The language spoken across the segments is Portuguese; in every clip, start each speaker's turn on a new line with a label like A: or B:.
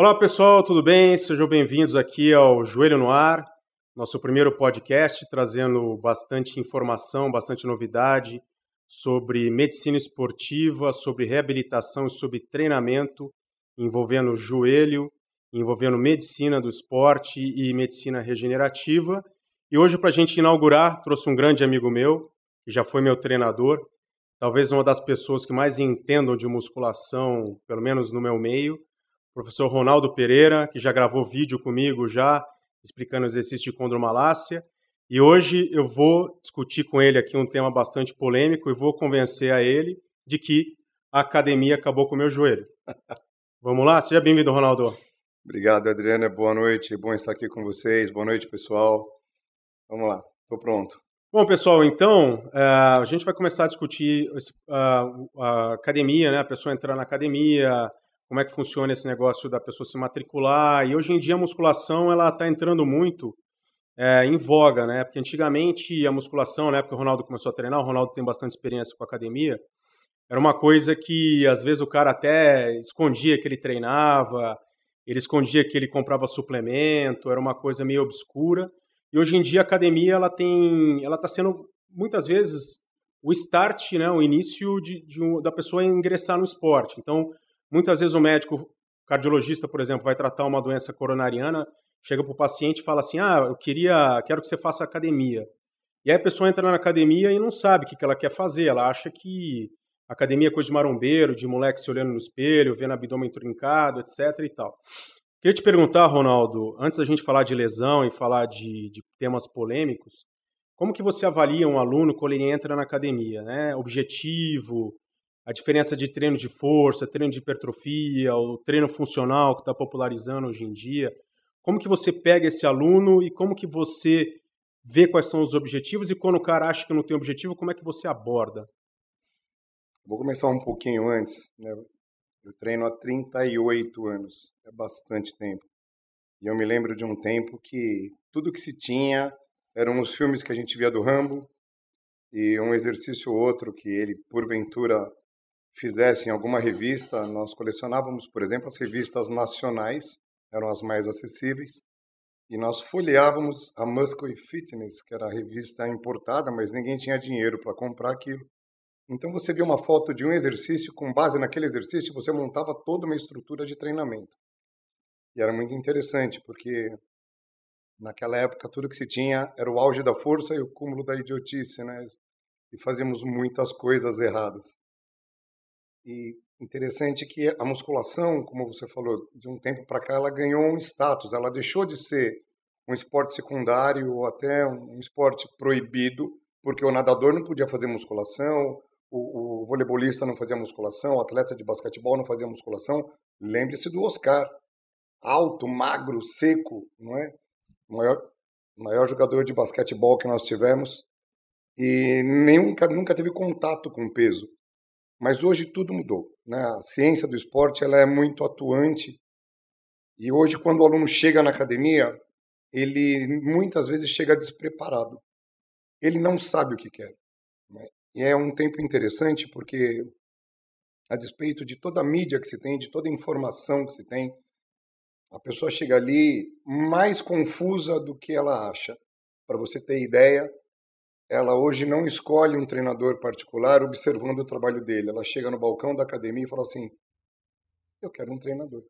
A: Olá pessoal, tudo bem? Sejam bem-vindos aqui ao Joelho no Ar, nosso primeiro podcast, trazendo bastante informação, bastante novidade sobre medicina esportiva, sobre reabilitação e sobre treinamento envolvendo joelho, envolvendo medicina do esporte e medicina regenerativa. E hoje, para a gente inaugurar, trouxe um grande amigo meu, que já foi meu treinador, talvez uma das pessoas que mais entendam de musculação, pelo menos no meu meio, professor Ronaldo Pereira, que já gravou vídeo comigo já, explicando o exercício de condromalácia. E hoje eu vou discutir com ele aqui um tema bastante polêmico e vou convencer a ele de que a academia acabou com o meu joelho. Vamos lá? Seja bem-vindo, Ronaldo.
B: Obrigado, Adriana. Boa noite. bom estar aqui com vocês. Boa noite, pessoal. Vamos lá. Estou pronto.
A: Bom, pessoal, então é, a gente vai começar a discutir a academia, né? a pessoa entrar na academia, como é que funciona esse negócio da pessoa se matricular. E hoje em dia a musculação ela está entrando muito é, em voga, né? Porque antigamente a musculação, na época que o Ronaldo começou a treinar, o Ronaldo tem bastante experiência com academia, era uma coisa que às vezes o cara até escondia que ele treinava, ele escondia que ele comprava suplemento, era uma coisa meio obscura. E hoje em dia a academia ela tem, ela está sendo muitas vezes o start, né, o início de, de um, da pessoa ingressar no esporte. Então Muitas vezes o médico cardiologista, por exemplo, vai tratar uma doença coronariana, chega para o paciente e fala assim: Ah, eu queria, quero que você faça academia. E aí a pessoa entra na academia e não sabe o que ela quer fazer. Ela acha que academia é coisa de marombeiro, de moleque se olhando no espelho, vendo abdômen trincado, etc. e tal. Queria te perguntar, Ronaldo, antes da gente falar de lesão e falar de, de temas polêmicos, como que você avalia um aluno quando ele entra na academia? Né? Objetivo, a diferença de treino de força, treino de hipertrofia, o treino funcional que está popularizando hoje em dia. Como que você pega esse aluno e como que você vê quais são os objetivos e quando o cara acha que não tem objetivo, como é que você aborda?
B: Vou começar um pouquinho antes. Né? Eu treino há 38 anos, é bastante tempo. E eu me lembro de um tempo que tudo que se tinha eram os filmes que a gente via do Rambo e um exercício ou outro que ele, porventura, fizessem alguma revista, nós colecionávamos, por exemplo, as revistas nacionais, eram as mais acessíveis, e nós folheávamos a Muscle Fitness, que era a revista importada, mas ninguém tinha dinheiro para comprar aquilo. Então você via uma foto de um exercício, com base naquele exercício, você montava toda uma estrutura de treinamento. E era muito interessante, porque naquela época tudo que se tinha era o auge da força e o cúmulo da idiotice, né? E fazíamos muitas coisas erradas. E interessante que a musculação, como você falou, de um tempo para cá, ela ganhou um status, ela deixou de ser um esporte secundário ou até um esporte proibido, porque o nadador não podia fazer musculação, o, o voleibolista não fazia musculação, o atleta de basquetebol não fazia musculação. Lembre-se do Oscar, alto, magro, seco, não é? O maior, maior jogador de basquetebol que nós tivemos e nenhum, nunca teve contato com peso. Mas hoje tudo mudou. Né? A ciência do esporte ela é muito atuante. E hoje, quando o aluno chega na academia, ele muitas vezes chega despreparado. Ele não sabe o que quer. Né? E é um tempo interessante porque, a despeito de toda a mídia que se tem, de toda a informação que se tem, a pessoa chega ali mais confusa do que ela acha. Para você ter ideia, ela hoje não escolhe um treinador particular observando o trabalho dele. Ela chega no balcão da academia e fala assim: Eu quero um treinador.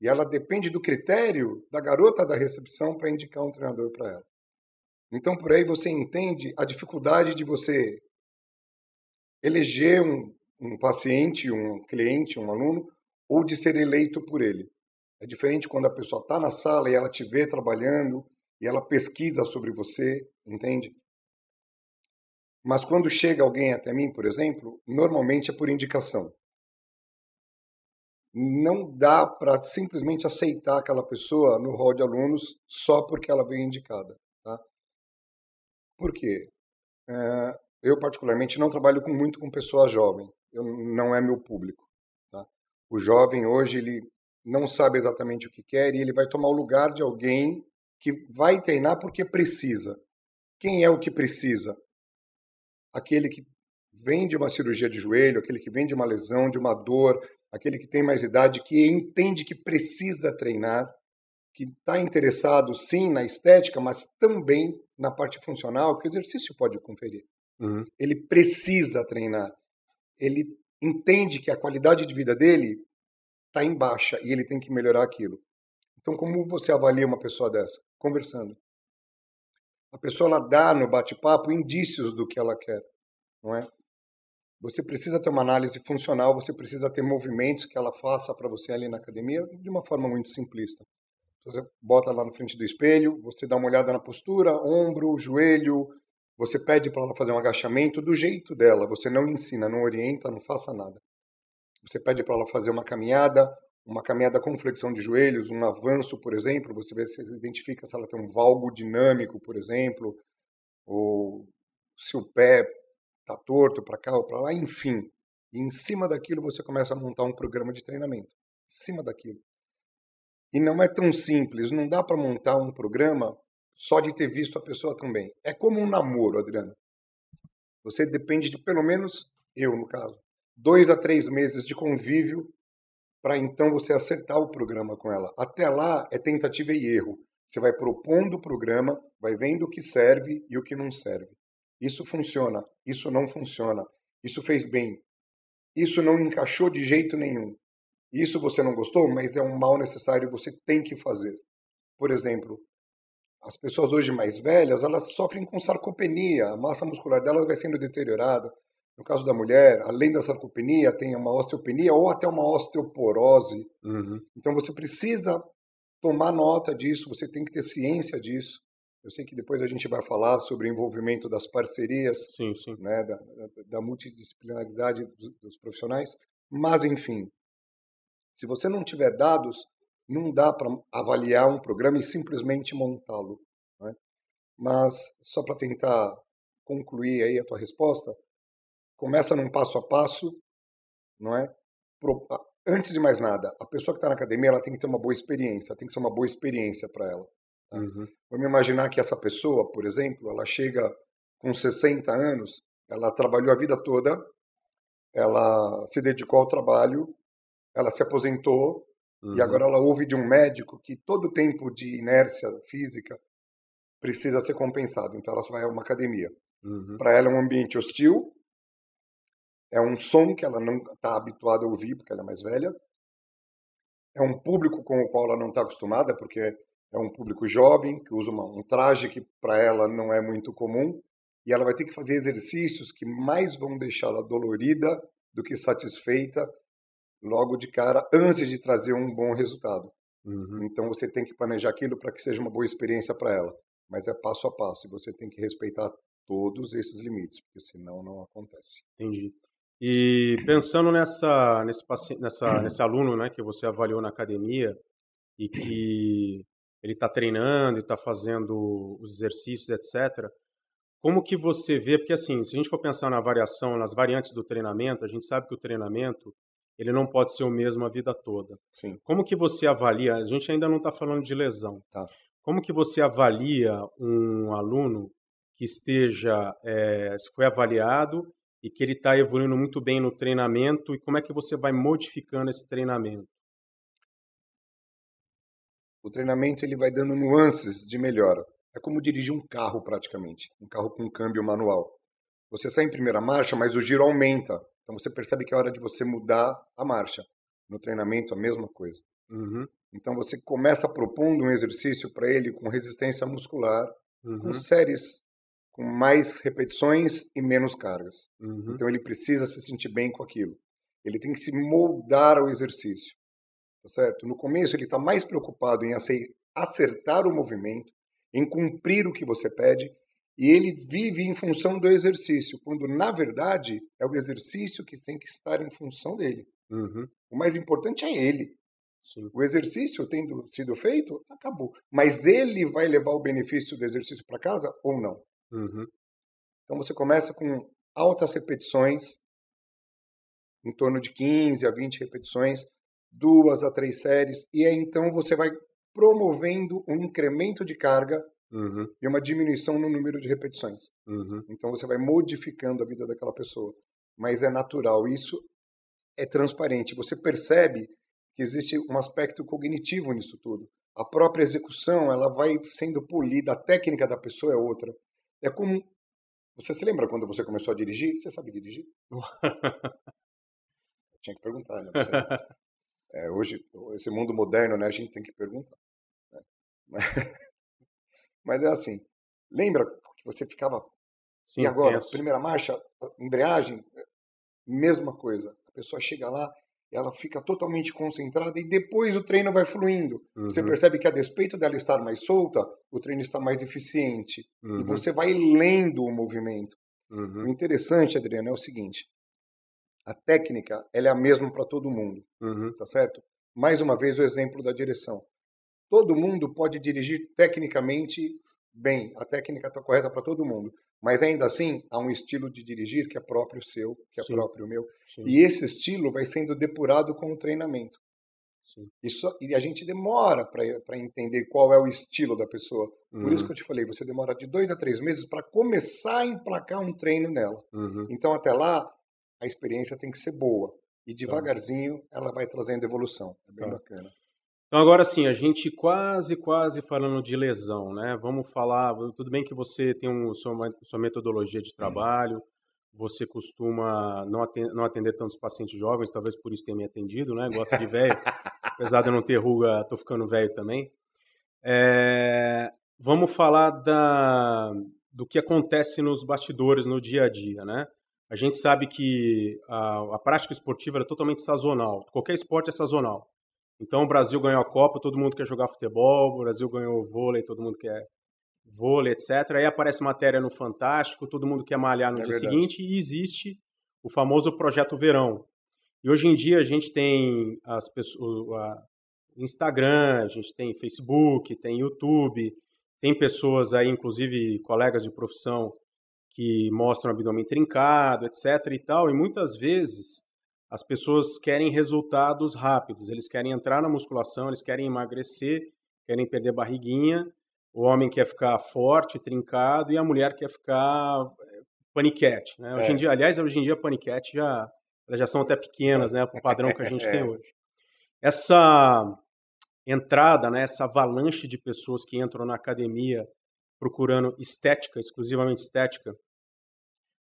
B: E ela depende do critério da garota da recepção para indicar um treinador para ela. Então, por aí você entende a dificuldade de você eleger um, um paciente, um cliente, um aluno, ou de ser eleito por ele. É diferente quando a pessoa está na sala e ela te vê trabalhando e ela pesquisa sobre você, entende? Mas quando chega alguém até mim, por exemplo, normalmente é por indicação. Não dá para simplesmente aceitar aquela pessoa no rol de alunos só porque ela veio indicada. Tá? Por quê? É, eu, particularmente, não trabalho com, muito com pessoa jovem. Eu, não é meu público. Tá? O jovem, hoje, ele não sabe exatamente o que quer e ele vai tomar o lugar de alguém que vai treinar porque precisa. Quem é o que precisa? aquele que vem de uma cirurgia de joelho, aquele que vem de uma lesão, de uma dor, aquele que tem mais idade, que entende que precisa treinar, que está interessado sim na estética, mas também na parte funcional, que o exercício pode conferir. Uhum. Ele precisa treinar. Ele entende que a qualidade de vida dele está em baixa e ele tem que melhorar aquilo. Então, como você avalia uma pessoa dessa? Conversando. A pessoa ela dá no bate-papo indícios do que ela quer, não é? Você precisa ter uma análise funcional, você precisa ter movimentos que ela faça para você ali na academia de uma forma muito simplista. Então, você bota lá na frente do espelho, você dá uma olhada na postura, ombro, joelho, você pede para ela fazer um agachamento do jeito dela, você não ensina, não orienta, não faça nada. Você pede para ela fazer uma caminhada, uma caminhada com flexão de joelhos, um avanço, por exemplo, você vê se identifica se ela tem um valgo dinâmico, por exemplo, ou se o pé está torto para cá ou para lá, enfim. E em cima daquilo você começa a montar um programa de treinamento. Em cima daquilo. E não é tão simples, não dá para montar um programa só de ter visto a pessoa também. É como um namoro, Adriano. Você depende de pelo menos, eu no caso, dois a três meses de convívio para então você acertar o programa com ela. Até lá é tentativa e erro. Você vai propondo o programa, vai vendo o que serve e o que não serve. Isso funciona, isso não funciona, isso fez bem, isso não encaixou de jeito nenhum. Isso você não gostou, mas é um mal necessário, você tem que fazer. Por exemplo, as pessoas hoje mais velhas, elas sofrem com sarcopenia, a massa muscular delas vai sendo deteriorada, no caso da mulher, além da sarcopenia, tem uma osteopenia ou até uma osteoporose. Uhum. Então você precisa tomar nota disso, você tem que ter ciência disso. Eu sei que depois a gente vai falar sobre o envolvimento das parcerias, sim, sim. Né, da, da multidisciplinaridade dos profissionais. Mas, enfim, se você não tiver dados, não dá para avaliar um programa e simplesmente montá-lo. Né? Mas, só para tentar concluir aí a tua resposta, Começa num passo a passo, não é? Antes de mais nada, a pessoa que está na academia ela tem que ter uma boa experiência, tem que ser uma boa experiência para ela. Tá? Uhum. Vamos imaginar que essa pessoa, por exemplo, ela chega com 60 anos, ela trabalhou a vida toda, ela se dedicou ao trabalho, ela se aposentou uhum. e agora ela ouve de um médico que todo tempo de inércia física precisa ser compensado. Então ela vai a uma academia. Uhum. Para ela é um ambiente hostil, é um som que ela não está habituada a ouvir, porque ela é mais velha. É um público com o qual ela não está acostumada, porque é um público jovem, que usa uma, um traje que para ela não é muito comum. E ela vai ter que fazer exercícios que mais vão deixá-la dolorida do que satisfeita logo de cara, antes de trazer um bom resultado. Uhum. Então você tem que planejar aquilo para que seja uma boa experiência para ela. Mas é passo a passo e você tem que respeitar
A: todos esses limites, porque senão não acontece. Entendi. E pensando nessa, nesse, nessa, nesse aluno né, que você avaliou na academia e que ele está treinando e está fazendo os exercícios, etc., como que você vê, porque assim, se a gente for pensar na variação, nas variantes do treinamento, a gente sabe que o treinamento ele não pode ser o mesmo a vida toda. Sim. Como que você avalia, a gente ainda não está falando de lesão, tá. como que você avalia um aluno que esteja, é, se foi avaliado e que ele está evoluindo muito bem no treinamento e como é que você vai modificando esse treinamento?
B: O treinamento ele vai dando nuances de melhora. É
A: como dirigir um
B: carro praticamente, um carro com um câmbio manual. Você sai em primeira marcha, mas o giro aumenta. Então você percebe que é hora de você mudar a marcha. No treinamento a mesma coisa. Uhum. Então você começa propondo um exercício para ele com resistência muscular, uhum. com séries com mais repetições e menos cargas. Uhum. Então ele precisa se sentir bem com aquilo. Ele tem que se moldar ao exercício, tá certo? No começo ele está mais preocupado em acertar o movimento, em cumprir o que você pede, e ele vive em função do exercício, quando na verdade é o exercício que tem que estar em função dele. Uhum. O mais importante é ele. Sim. O exercício tendo sido feito, acabou. Mas ele vai levar o benefício do exercício para casa ou não? Uhum. Então você começa com altas repetições, em torno de 15 a 20 repetições, duas a três séries, e aí então você vai promovendo um incremento de carga uhum. e uma diminuição no número de repetições. Uhum. Então você vai modificando a vida daquela pessoa. Mas é natural, isso é transparente. Você percebe que existe um aspecto cognitivo nisso tudo. A própria execução, ela vai sendo polida, a técnica da pessoa é outra. É comum. Você se lembra quando você começou a dirigir? Você sabe dirigir? Tinha que perguntar, né? É, hoje, esse mundo moderno, né? A gente tem que perguntar. Né? Mas, mas, é assim. Lembra que você ficava. Sim, e agora? Primeira marcha, embreagem, é, mesma coisa. A pessoa chega lá, ela fica totalmente concentrada e depois o treino vai fluindo. Uhum. Você percebe que a despeito dela estar mais solta, o treino está mais eficiente uhum. e você vai lendo o movimento. Uhum. O interessante, Adriano, é o seguinte: a técnica ela é a mesma para todo mundo, uhum. tá certo? Mais uma vez o exemplo da direção. Todo mundo pode dirigir tecnicamente bem. A técnica está correta para todo mundo. Mas ainda assim, há um estilo de dirigir que é próprio seu, que é Sim. próprio meu. Sim. E esse estilo vai sendo depurado com o treinamento. Sim. Isso, e a gente demora para entender qual é o estilo da pessoa. Por uhum. isso que eu te falei, você demora de dois a três meses para começar a emplacar um treino nela. Uhum. Então, até lá, a experiência tem que ser boa. E tá. devagarzinho, tá. ela vai trazendo evolução. É bem tá. bacana.
A: Então agora sim, a gente quase, quase falando de lesão, né? Vamos falar, tudo bem que você tem um, sua, sua metodologia de uhum. trabalho, você costuma não atender, não atender tantos pacientes jovens, talvez por isso tenha me atendido, né? Gosta de velho, apesar de eu não ter ruga, tô ficando velho também. É, vamos falar da, do que acontece nos bastidores, no dia a dia, né? A gente sabe que a, a prática esportiva é totalmente sazonal, qualquer esporte é sazonal. Então o Brasil ganhou a Copa, todo mundo quer jogar futebol, o Brasil ganhou o vôlei, todo mundo quer vôlei, etc. Aí aparece matéria no Fantástico, todo mundo quer malhar no é dia verdade. seguinte e existe o famoso projeto verão. E hoje em dia a gente tem as pessoas, Instagram, a gente tem Facebook, tem YouTube, tem pessoas aí, inclusive colegas de profissão, que mostram o abdômen trincado, etc. e tal. E muitas vezes as pessoas querem resultados rápidos, eles querem entrar na musculação, eles querem emagrecer, querem perder barriguinha. O homem quer ficar forte, trincado, e a mulher quer ficar eh, paniquete. Né? Hoje é. em dia, aliás, hoje em dia paniquete já, elas já são até pequenas, né, para o padrão que a gente tem é. hoje. Essa entrada, né, essa avalanche de pessoas que entram na academia procurando estética, exclusivamente estética,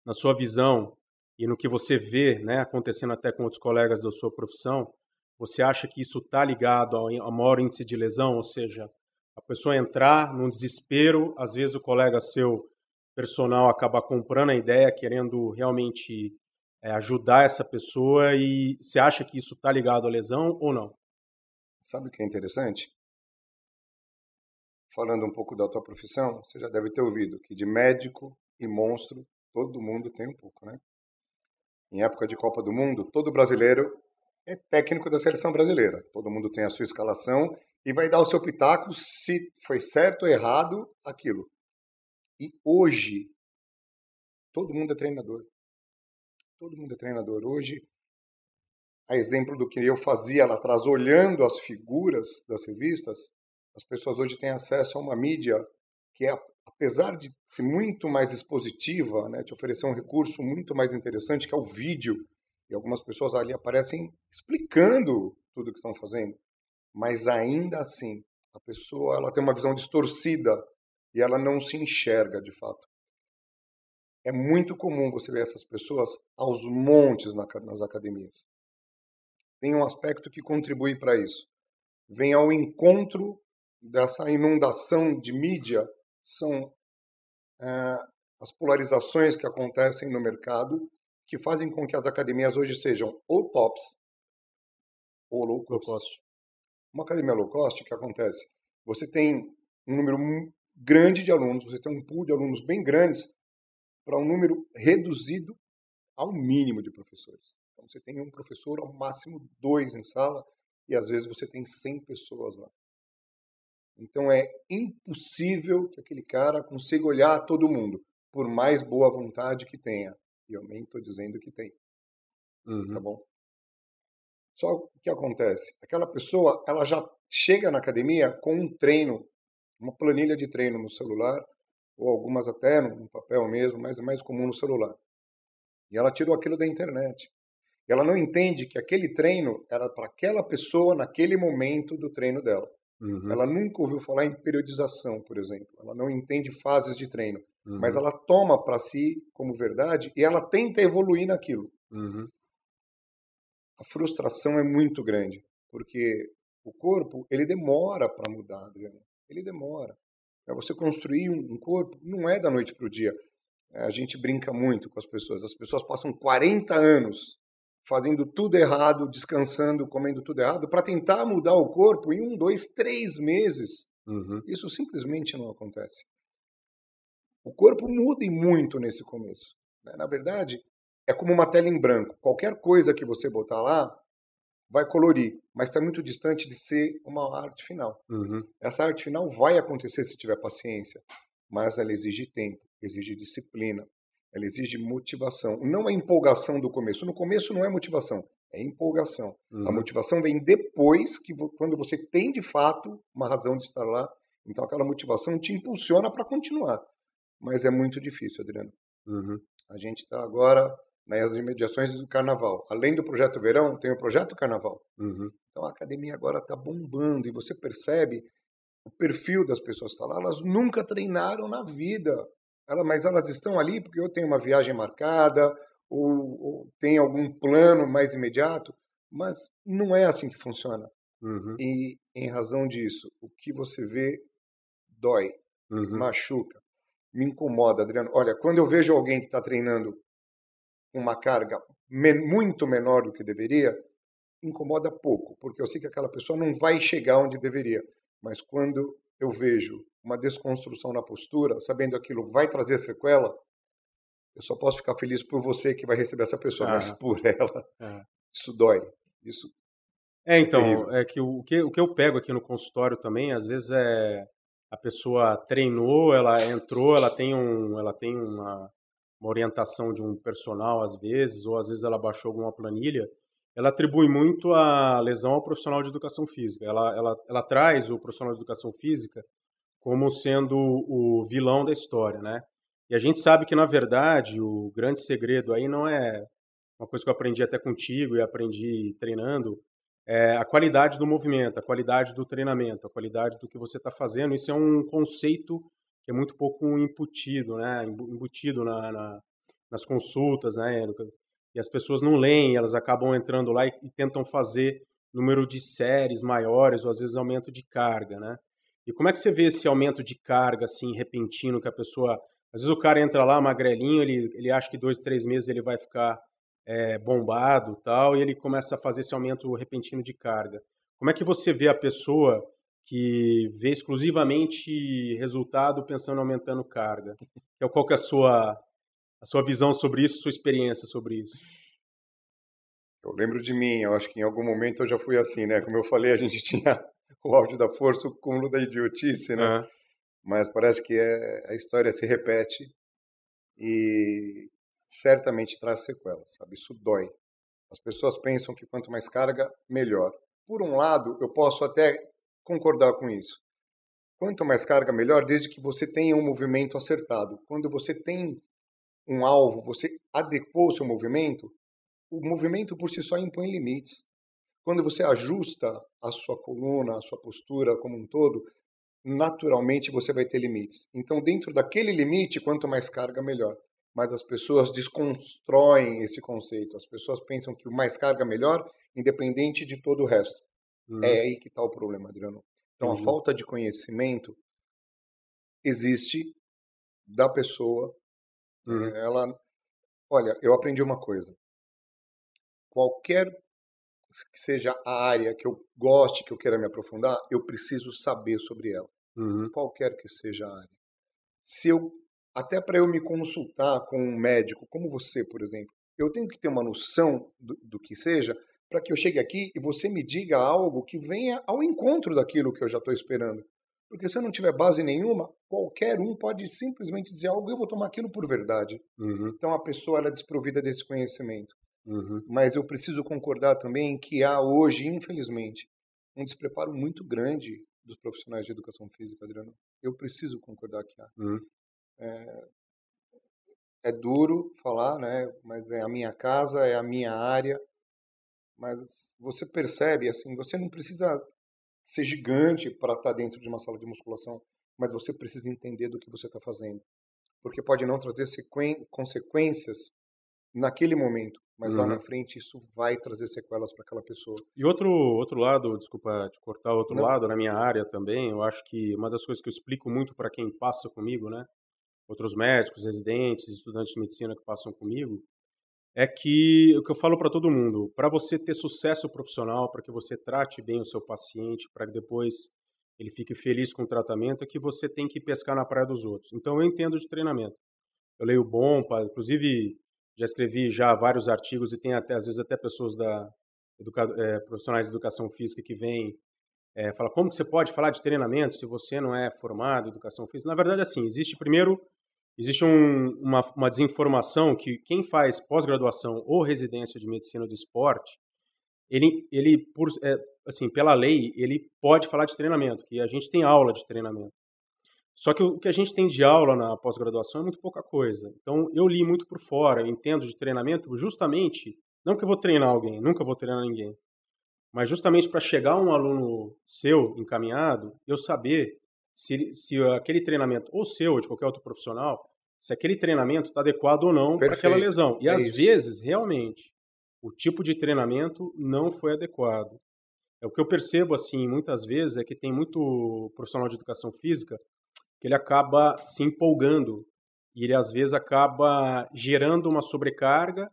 A: na sua visão, e no que você vê né, acontecendo até com outros colegas da sua profissão, você acha que isso está ligado ao, maior índice de lesão? Ou seja, a pessoa entrar num desespero, às vezes o colega seu personal acaba comprando a ideia, querendo realmente é, ajudar essa pessoa, e você acha que isso está ligado à lesão ou não? Sabe o que é interessante?
B: Falando um pouco da tua profissão, você já deve ter ouvido que de médico e monstro todo mundo tem um pouco, né? em época de Copa do Mundo, todo brasileiro é técnico da seleção brasileira. Todo mundo tem a sua escalação e vai dar o seu pitaco se foi certo ou errado aquilo. E hoje, todo mundo é treinador. Todo mundo é treinador. Hoje, a exemplo do que eu fazia lá atrás, olhando as figuras das revistas, as pessoas hoje têm acesso a uma mídia que é apesar de ser muito mais expositiva, né, te oferecer um recurso muito mais interessante que é o vídeo. E algumas pessoas ali aparecem explicando tudo o que estão fazendo, mas ainda assim a pessoa ela tem uma visão distorcida e ela não se enxerga de fato. É muito comum você ver essas pessoas aos montes nas academias. Tem um aspecto que contribui para isso. Vem ao encontro dessa inundação de mídia são é, as polarizações que acontecem no mercado que fazem com que as academias hoje sejam ou tops ou low cost. Low cost. Uma academia low cost, o que acontece? Você tem um número grande de alunos, você tem um pool de alunos bem grandes para um número reduzido ao mínimo de professores. Então você tem um professor, ao máximo dois em sala, e às vezes você tem 100 pessoas lá. Então é impossível que aquele cara consiga olhar todo mundo, por mais boa vontade que tenha. E eu nem estou dizendo que tem. Tá uhum. Tá bom? Só o que acontece? Aquela pessoa, ela já chega na academia com um treino, uma planilha de treino no celular, ou algumas até no papel mesmo, mas é mais comum no celular. E ela tirou aquilo da internet. E ela não entende que aquele treino era para aquela pessoa naquele momento do treino dela. Uhum. Ela nunca ouviu falar em periodização, por exemplo. Ela não entende fases de treino. Uhum. Mas ela toma para si como verdade e ela tenta evoluir naquilo. Uhum. A frustração é muito grande, porque o corpo ele demora para mudar, Adriano. Ele demora. Você construir um corpo não é da noite para o dia. É, a gente brinca muito com as pessoas. As pessoas passam 40 anos fazendo tudo errado, descansando, comendo tudo errado, para tentar mudar o corpo em um, dois, três meses. Uhum. Isso simplesmente não acontece. O corpo muda e muito nesse começo. Né? Na verdade, é como uma tela em branco. Qualquer coisa que você botar lá vai colorir, mas está muito distante de ser uma arte final. Uhum. Essa arte final vai acontecer se tiver paciência, mas ela exige tempo, exige disciplina, ela exige motivação, não é empolgação do começo. No começo não é motivação, é empolgação. Uhum. A motivação vem depois que quando você tem de fato uma razão de estar lá. Então aquela motivação te impulsiona para continuar. Mas é muito difícil, Adriano. Uhum. A gente está agora nas imediações do Carnaval. Além do Projeto Verão, tem o Projeto Carnaval. Uhum. Então a academia agora está bombando e você percebe o perfil das pessoas que tá estão lá. Elas nunca treinaram na vida ela, mas elas estão ali porque eu tenho uma viagem marcada ou, ou tem algum plano mais imediato, mas não é assim que funciona. Uhum. E em razão disso, o que você vê dói, uhum. machuca, me incomoda, Adriano. Olha, quando eu vejo alguém que está treinando uma carga men muito menor do que deveria, incomoda pouco, porque eu sei que aquela pessoa não vai chegar onde deveria. Mas quando eu vejo uma desconstrução na postura, sabendo aquilo vai trazer sequela, eu só posso ficar feliz por você que vai receber essa pessoa, ah, mas por ela, é. isso dói. Isso é, é então,
A: é, é que o, que o que eu pego aqui no consultório também, às vezes é a pessoa treinou, ela entrou, ela tem, um, ela tem uma, uma orientação de um personal às vezes, ou às vezes ela baixou alguma planilha, ela atribui muito a lesão ao profissional de educação física. Ela, ela, ela traz o profissional de educação física como sendo o vilão da história, né? E a gente sabe que, na verdade, o grande segredo aí não é uma coisa que eu aprendi até contigo e aprendi treinando, é a qualidade do movimento, a qualidade do treinamento, a qualidade do que você está fazendo. Isso é um conceito que é muito pouco embutido, né? Embutido na, na, nas consultas, né? E as pessoas não leem, elas acabam entrando lá e, e tentam fazer número de séries maiores ou às vezes aumento de carga, né? E como é que você vê esse aumento de carga, assim, repentino, que a pessoa... Às vezes o cara entra lá, magrelinho, ele, ele acha que dois, três meses ele vai ficar é, bombado tal, e ele começa a fazer esse aumento repentino de carga. Como é que você vê a pessoa que vê exclusivamente resultado pensando em aumentando carga? É, qual que é a sua, a sua visão sobre isso, sua experiência sobre isso?
B: Eu lembro de mim, eu acho que em algum momento eu já fui assim, né? Como eu falei, a gente tinha o áudio da força, o cúmulo da idiotice, né? É. Mas parece que é, a história se repete e certamente traz sequelas, sabe? Isso dói. As pessoas pensam que quanto mais carga, melhor. Por um lado, eu posso até concordar com isso. Quanto mais carga, melhor, desde que você tenha um movimento acertado. Quando você tem um alvo, você adequou o seu movimento, o movimento por si só impõe limites. Quando você ajusta a sua coluna, a sua postura como um todo, naturalmente você vai ter limites. Então, dentro daquele limite, quanto mais carga, melhor. Mas as pessoas desconstroem esse conceito. As pessoas pensam que o mais carga, melhor, independente de todo o resto. É uhum. É aí que está o problema, Adriano. Então, uhum. a falta de conhecimento existe da pessoa. Uhum. Eh, ela, olha, eu aprendi uma coisa. Qualquer que seja a área que eu goste, que eu queira me aprofundar, eu preciso saber sobre ela, uhum. qualquer que seja a área. Se eu até para eu me consultar com um médico, como você, por exemplo, eu tenho que ter uma noção do, do que seja para que eu chegue aqui e você me diga algo que venha ao encontro daquilo que eu já estou esperando. Porque se eu não tiver base nenhuma, qualquer um pode simplesmente dizer algo e eu vou tomar aquilo por verdade. Uhum. Então a pessoa ela é desprovida desse conhecimento. Uhum. Mas eu preciso concordar também que há hoje, infelizmente, um despreparo muito grande dos profissionais de educação física, Adriano. Eu preciso concordar que há. Uhum. É, é duro falar, né? Mas é a minha casa, é a minha área. Mas você percebe, assim, você não precisa ser gigante para estar tá dentro de uma sala de musculação, mas você precisa entender do que você está fazendo, porque pode não trazer consequências naquele momento. Mas uhum. lá na uhum. frente isso vai trazer sequelas para aquela pessoa.
A: E outro, outro lado, desculpa te cortar, outro Não. lado na minha área também, eu acho que uma das coisas que eu explico muito para quem passa comigo, né? Outros médicos, residentes, estudantes de medicina que passam comigo, é que o que eu falo para todo mundo, para você ter sucesso profissional, para que você trate bem o seu paciente, para que depois ele fique feliz com o tratamento, é que você tem que pescar na praia dos outros. Então eu entendo de treinamento. Eu leio bom, inclusive já escrevi já vários artigos e tem até, às vezes até pessoas da educa, é, profissionais de educação física que vêm é, falar como que você pode falar de treinamento se você não é formado em educação física. Na verdade, assim, existe primeiro existe um, uma, uma desinformação que quem faz pós-graduação ou residência de medicina do esporte ele, ele por, é, assim, pela lei, ele pode falar de treinamento, que a gente tem aula de treinamento. Só que o que a gente tem de aula na pós-graduação é muito pouca coisa. Então, eu li muito por fora, eu entendo de treinamento justamente, não que eu vou treinar alguém, nunca vou treinar ninguém, mas justamente para chegar um aluno seu encaminhado, eu saber se, se aquele treinamento, ou seu, ou de qualquer outro profissional, se aquele treinamento está adequado ou não para aquela lesão. E é às isso. vezes, realmente, o tipo de treinamento não foi adequado. É o que eu percebo, assim, muitas vezes é que tem muito profissional de educação física ele acaba se empolgando e ele às vezes acaba gerando uma sobrecarga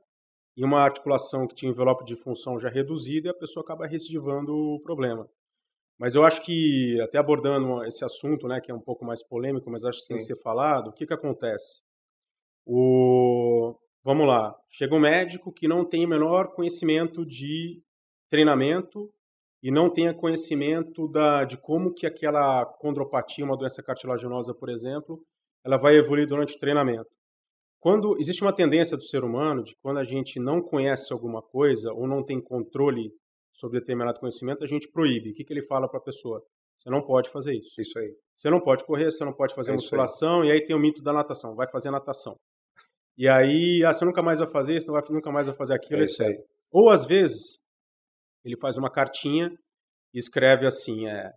A: e uma articulação que tinha envelope de função já reduzido e a pessoa acaba recidivando o problema. Mas eu acho que, até abordando esse assunto, né, que é um pouco mais polêmico, mas acho que Sim. tem que ser falado, o que, que acontece? O... Vamos lá, chega um médico que não tem o menor conhecimento de treinamento e não tenha conhecimento da, de como que aquela condropatia, uma doença cartilaginosa, por exemplo, ela vai evoluir durante o treinamento. Quando existe uma tendência do ser humano de quando a gente não conhece alguma coisa ou não tem controle sobre determinado conhecimento, a gente proíbe. O que, que ele fala para a pessoa? Você não pode fazer isso. Isso aí. Você não pode correr, você não pode fazer é musculação, aí. e aí tem o mito da natação, vai fazer natação. E aí, ah, você nunca mais vai fazer isso, vai, nunca mais vai fazer aquilo, é aí. Ou às vezes, ele faz uma cartinha e escreve assim: é,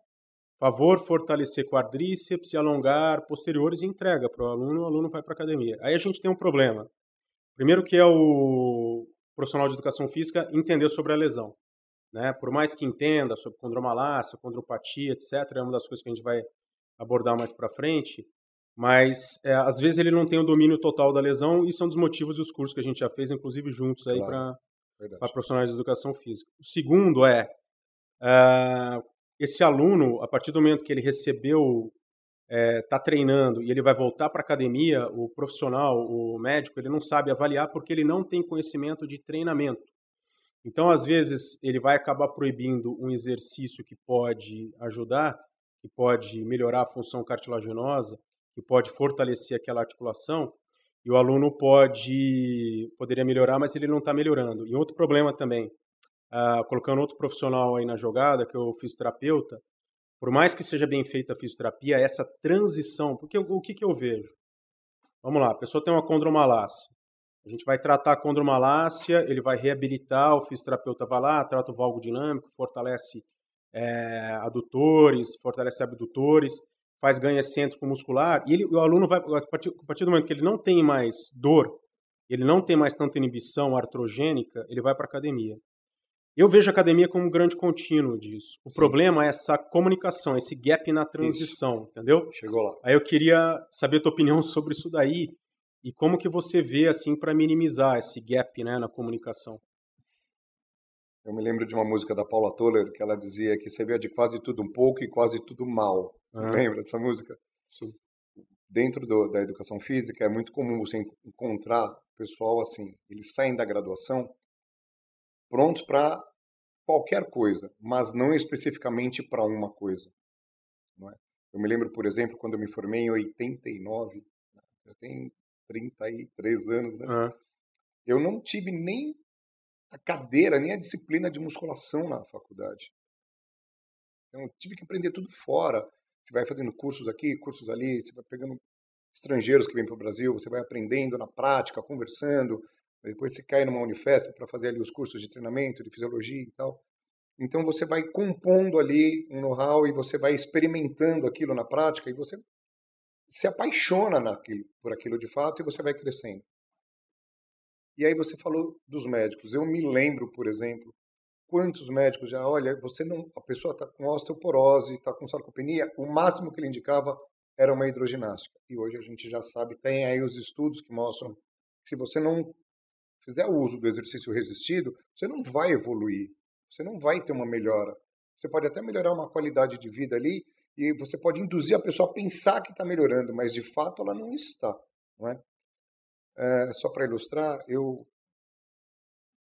A: favor fortalecer quadríceps e alongar posteriores e entrega para o aluno, o aluno vai para a academia. Aí a gente tem um problema. Primeiro que é o profissional de educação física entender sobre a lesão. Né? Por mais que entenda sobre condromalácia, condropatia, etc., é uma das coisas que a gente vai abordar mais para frente, mas é, às vezes ele não tem o domínio total da lesão, e é um dos motivos dos cursos que a gente já fez, inclusive juntos aí claro para profissionais de educação física. O segundo é ah, esse aluno, a partir do momento que ele recebeu, está é, tá treinando e ele vai voltar para a academia, o profissional, o médico, ele não sabe avaliar porque ele não tem conhecimento de treinamento. Então, às vezes, ele vai acabar proibindo um exercício que pode ajudar, que pode melhorar a função cartilaginosa, que pode fortalecer aquela articulação, e o aluno pode poderia melhorar, mas ele não está melhorando. E outro problema também, uh, colocando outro profissional aí na jogada, que é o fisioterapeuta, por mais que seja bem feita a fisioterapia, essa transição, porque o, que, que eu vejo? Vamos lá, a pessoa tem uma condromalácia. A gente vai tratar a condromalácia, ele vai reabilitar, o fisioterapeuta vai lá, trata o valgo dinâmico, fortalece é, adutores, fortalece abdutores, faz ganha centro muscular, e ele, o aluno vai, a partir, a partir do momento que ele não tem mais dor, ele não tem mais tanta inibição artrogênica, ele vai para academia. Eu vejo a academia como um grande contínuo disso. O Sim. problema é essa comunicação, esse gap na transição, isso. entendeu? Chegou lá. Aí eu queria saber a tua opinião sobre isso daí e como que você vê assim para minimizar esse gap, né, na comunicação.
B: Eu me lembro de uma música da Paula Toller que ela dizia que vê de quase tudo um pouco e quase tudo mal. Lembra dessa música? Sim. Dentro do, da educação física é muito comum você encontrar pessoal assim. Eles saem da graduação prontos para qualquer coisa, mas não especificamente para uma coisa. É? Eu me lembro, por exemplo, quando eu me formei em 89, né, eu tenho 33 anos, né? Eu não tive nem a cadeira, nem a disciplina de musculação na faculdade. Então, tive que aprender tudo fora. Você vai fazendo cursos aqui, cursos ali, você vai pegando estrangeiros que vêm para o Brasil, você vai aprendendo na prática, conversando, depois você cai numa Unifesp para fazer ali os cursos de treinamento, de fisiologia e tal. Então você vai compondo ali um know-how e você vai experimentando aquilo na prática e você se apaixona naquilo, por aquilo de fato e você vai crescendo. E aí você falou dos médicos. Eu me lembro, por exemplo, quantos médicos já, olha, você não, a pessoa está com osteoporose, está com sarcopenia, o máximo que ele indicava era uma hidroginástica. E hoje a gente já sabe, tem aí os estudos que mostram que se você não fizer o uso do exercício resistido, você não vai evoluir, você não vai ter uma melhora. Você pode até melhorar uma qualidade de vida ali e você pode induzir a pessoa a pensar que está melhorando, mas de fato ela não está. Não é? É, só para ilustrar, eu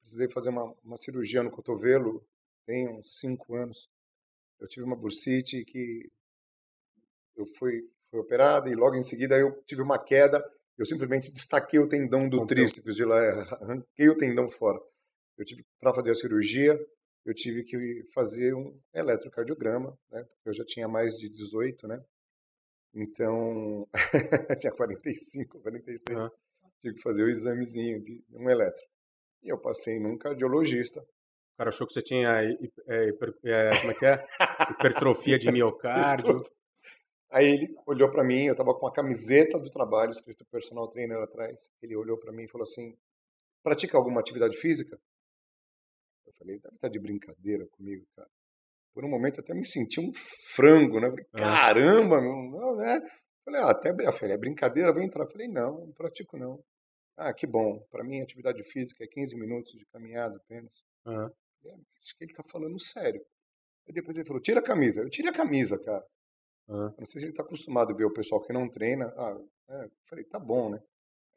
B: precisei fazer uma, uma cirurgia no cotovelo tem uns cinco anos. Eu tive uma bursite que eu fui, fui operada e logo em seguida eu tive uma queda. Eu simplesmente destaquei o tendão do tríceps de lá, eh, arranquei o tendão fora. Eu tive para fazer a cirurgia, eu tive que fazer um eletrocardiograma, né? Porque eu já tinha mais de 18, né? Então, tinha 45, 46. Uhum tive que fazer o examezinho de um eletro. E eu passei num cardiologista. O
A: cara achou que você tinha é, hiper, é, como é que é? hipertrofia de miocárdio.
B: Aí ele olhou para mim, eu estava com a camiseta do trabalho, escrito personal trainer atrás. Ele olhou para mim e falou assim: pratica alguma atividade física? Eu falei: deve estar tá de brincadeira comigo, cara. Por um momento até me senti um frango, né? Falei, Caramba, meu, não, né? Falei, ah, até falei, é brincadeira, vou entrar. falei, não, não pratico não. Ah, que bom. Para mim, atividade física é 15 minutos de caminhada apenas. Uhum. Acho que ele tá falando sério. Aí depois ele falou, tira a camisa. Eu tirei a camisa, cara. Uhum. Não sei se ele tá acostumado a ver o pessoal que não treina. Ah, é. falei, tá bom, né?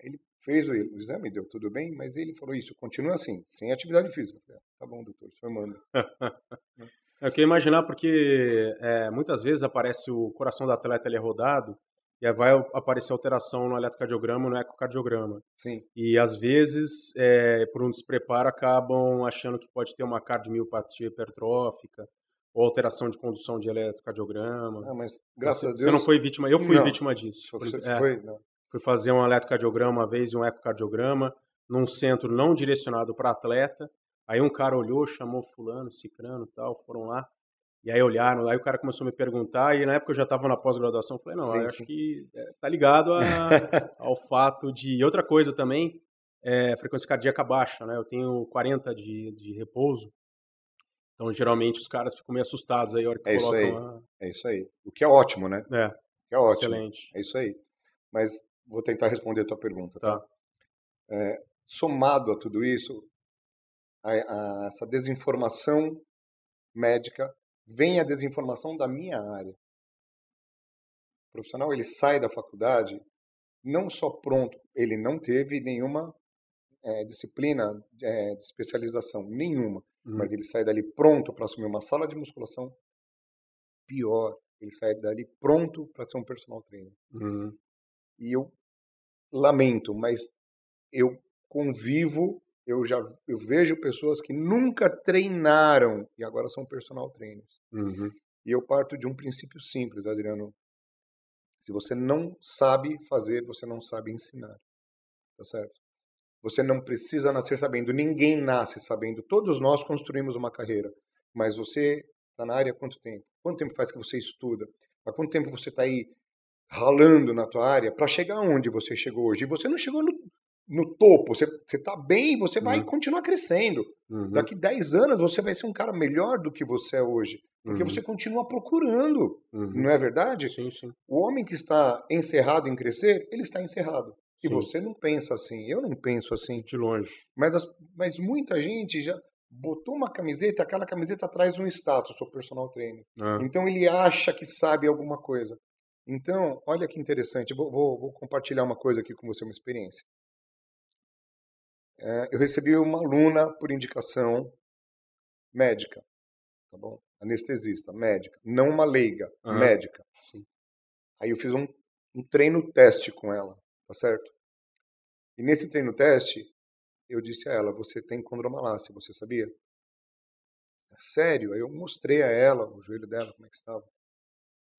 B: Ele fez o exame, deu tudo bem, mas ele falou isso, continua assim, sem atividade física. Falei, ah, tá bom, doutor, o senhor manda.
A: É eu queria imaginar porque é, muitas vezes aparece o coração do atleta ele é rodado e aí vai aparecer alteração no eletrocardiograma, no ecocardiograma. Sim. E às vezes, é, por um despreparo, acabam achando que pode ter uma cardiomiopatia hipertrófica ou alteração de condução de eletrocardiograma. Ah, mas graças você, a Deus... Você não foi vítima, eu fui não. vítima disso. Você é, foi? Não. Fui fazer um eletrocardiograma uma vez e um ecocardiograma num centro não direcionado para atleta. Aí um cara olhou, chamou fulano, cicrano tal, foram lá. E aí olharam, aí o cara começou a me perguntar, e na época eu já estava na pós-graduação, falei, não, sim, acho sim. que é, tá ligado a, ao fato de... E outra coisa também, é, frequência cardíaca baixa, né? Eu tenho 40 de, de repouso, então geralmente os caras ficam meio assustados aí a hora que é colocam... Isso aí. A...
B: É isso aí, o que é ótimo, né? É, o que é ótimo. excelente. É isso aí. Mas vou tentar responder a tua pergunta, tá? tá? É, somado a tudo isso, a, a, essa desinformação médica vem a desinformação da minha área. O profissional ele sai da faculdade não só pronto, ele não teve nenhuma é, disciplina é, de especialização, nenhuma, uhum. mas ele sai dali pronto para assumir uma sala de musculação. Pior, ele sai dali pronto para ser um personal trainer. Uhum. E eu lamento, mas eu convivo eu já eu vejo pessoas que nunca treinaram e agora são personal trainers. Uhum. E eu parto de um princípio simples, Adriano. Se você não sabe fazer, você não sabe ensinar. Tá certo? Você não precisa nascer sabendo. Ninguém nasce sabendo. Todos nós construímos uma carreira. Mas você está na área há quanto tempo? Quanto tempo faz que você estuda? Há quanto tempo você está aí ralando na tua área para chegar onde você chegou hoje? E você não chegou no no topo, você está bem, você vai uhum. continuar crescendo. Uhum. Daqui 10 anos você vai ser um cara melhor do que você é hoje, porque uhum. você continua procurando, uhum. não é verdade? Sim, sim. O homem que está encerrado em crescer, ele está encerrado. E você não pensa assim, eu não penso assim. De longe. Mas, as, mas muita gente já botou uma camiseta, aquela camiseta traz um status, o personal trainer. É. Então ele acha que sabe alguma coisa. Então, olha que interessante, vou, vou, vou compartilhar uma coisa aqui com você, uma experiência. É, eu recebi uma aluna por indicação médica, tá bom? Anestesista, médica, não uma leiga, uhum. médica. Sim. Aí eu fiz um, um treino teste com ela, tá certo? E nesse treino teste, eu disse a ela: Você tem condromalácia, você sabia? É sério? Aí eu mostrei a ela o joelho dela, como é que estava.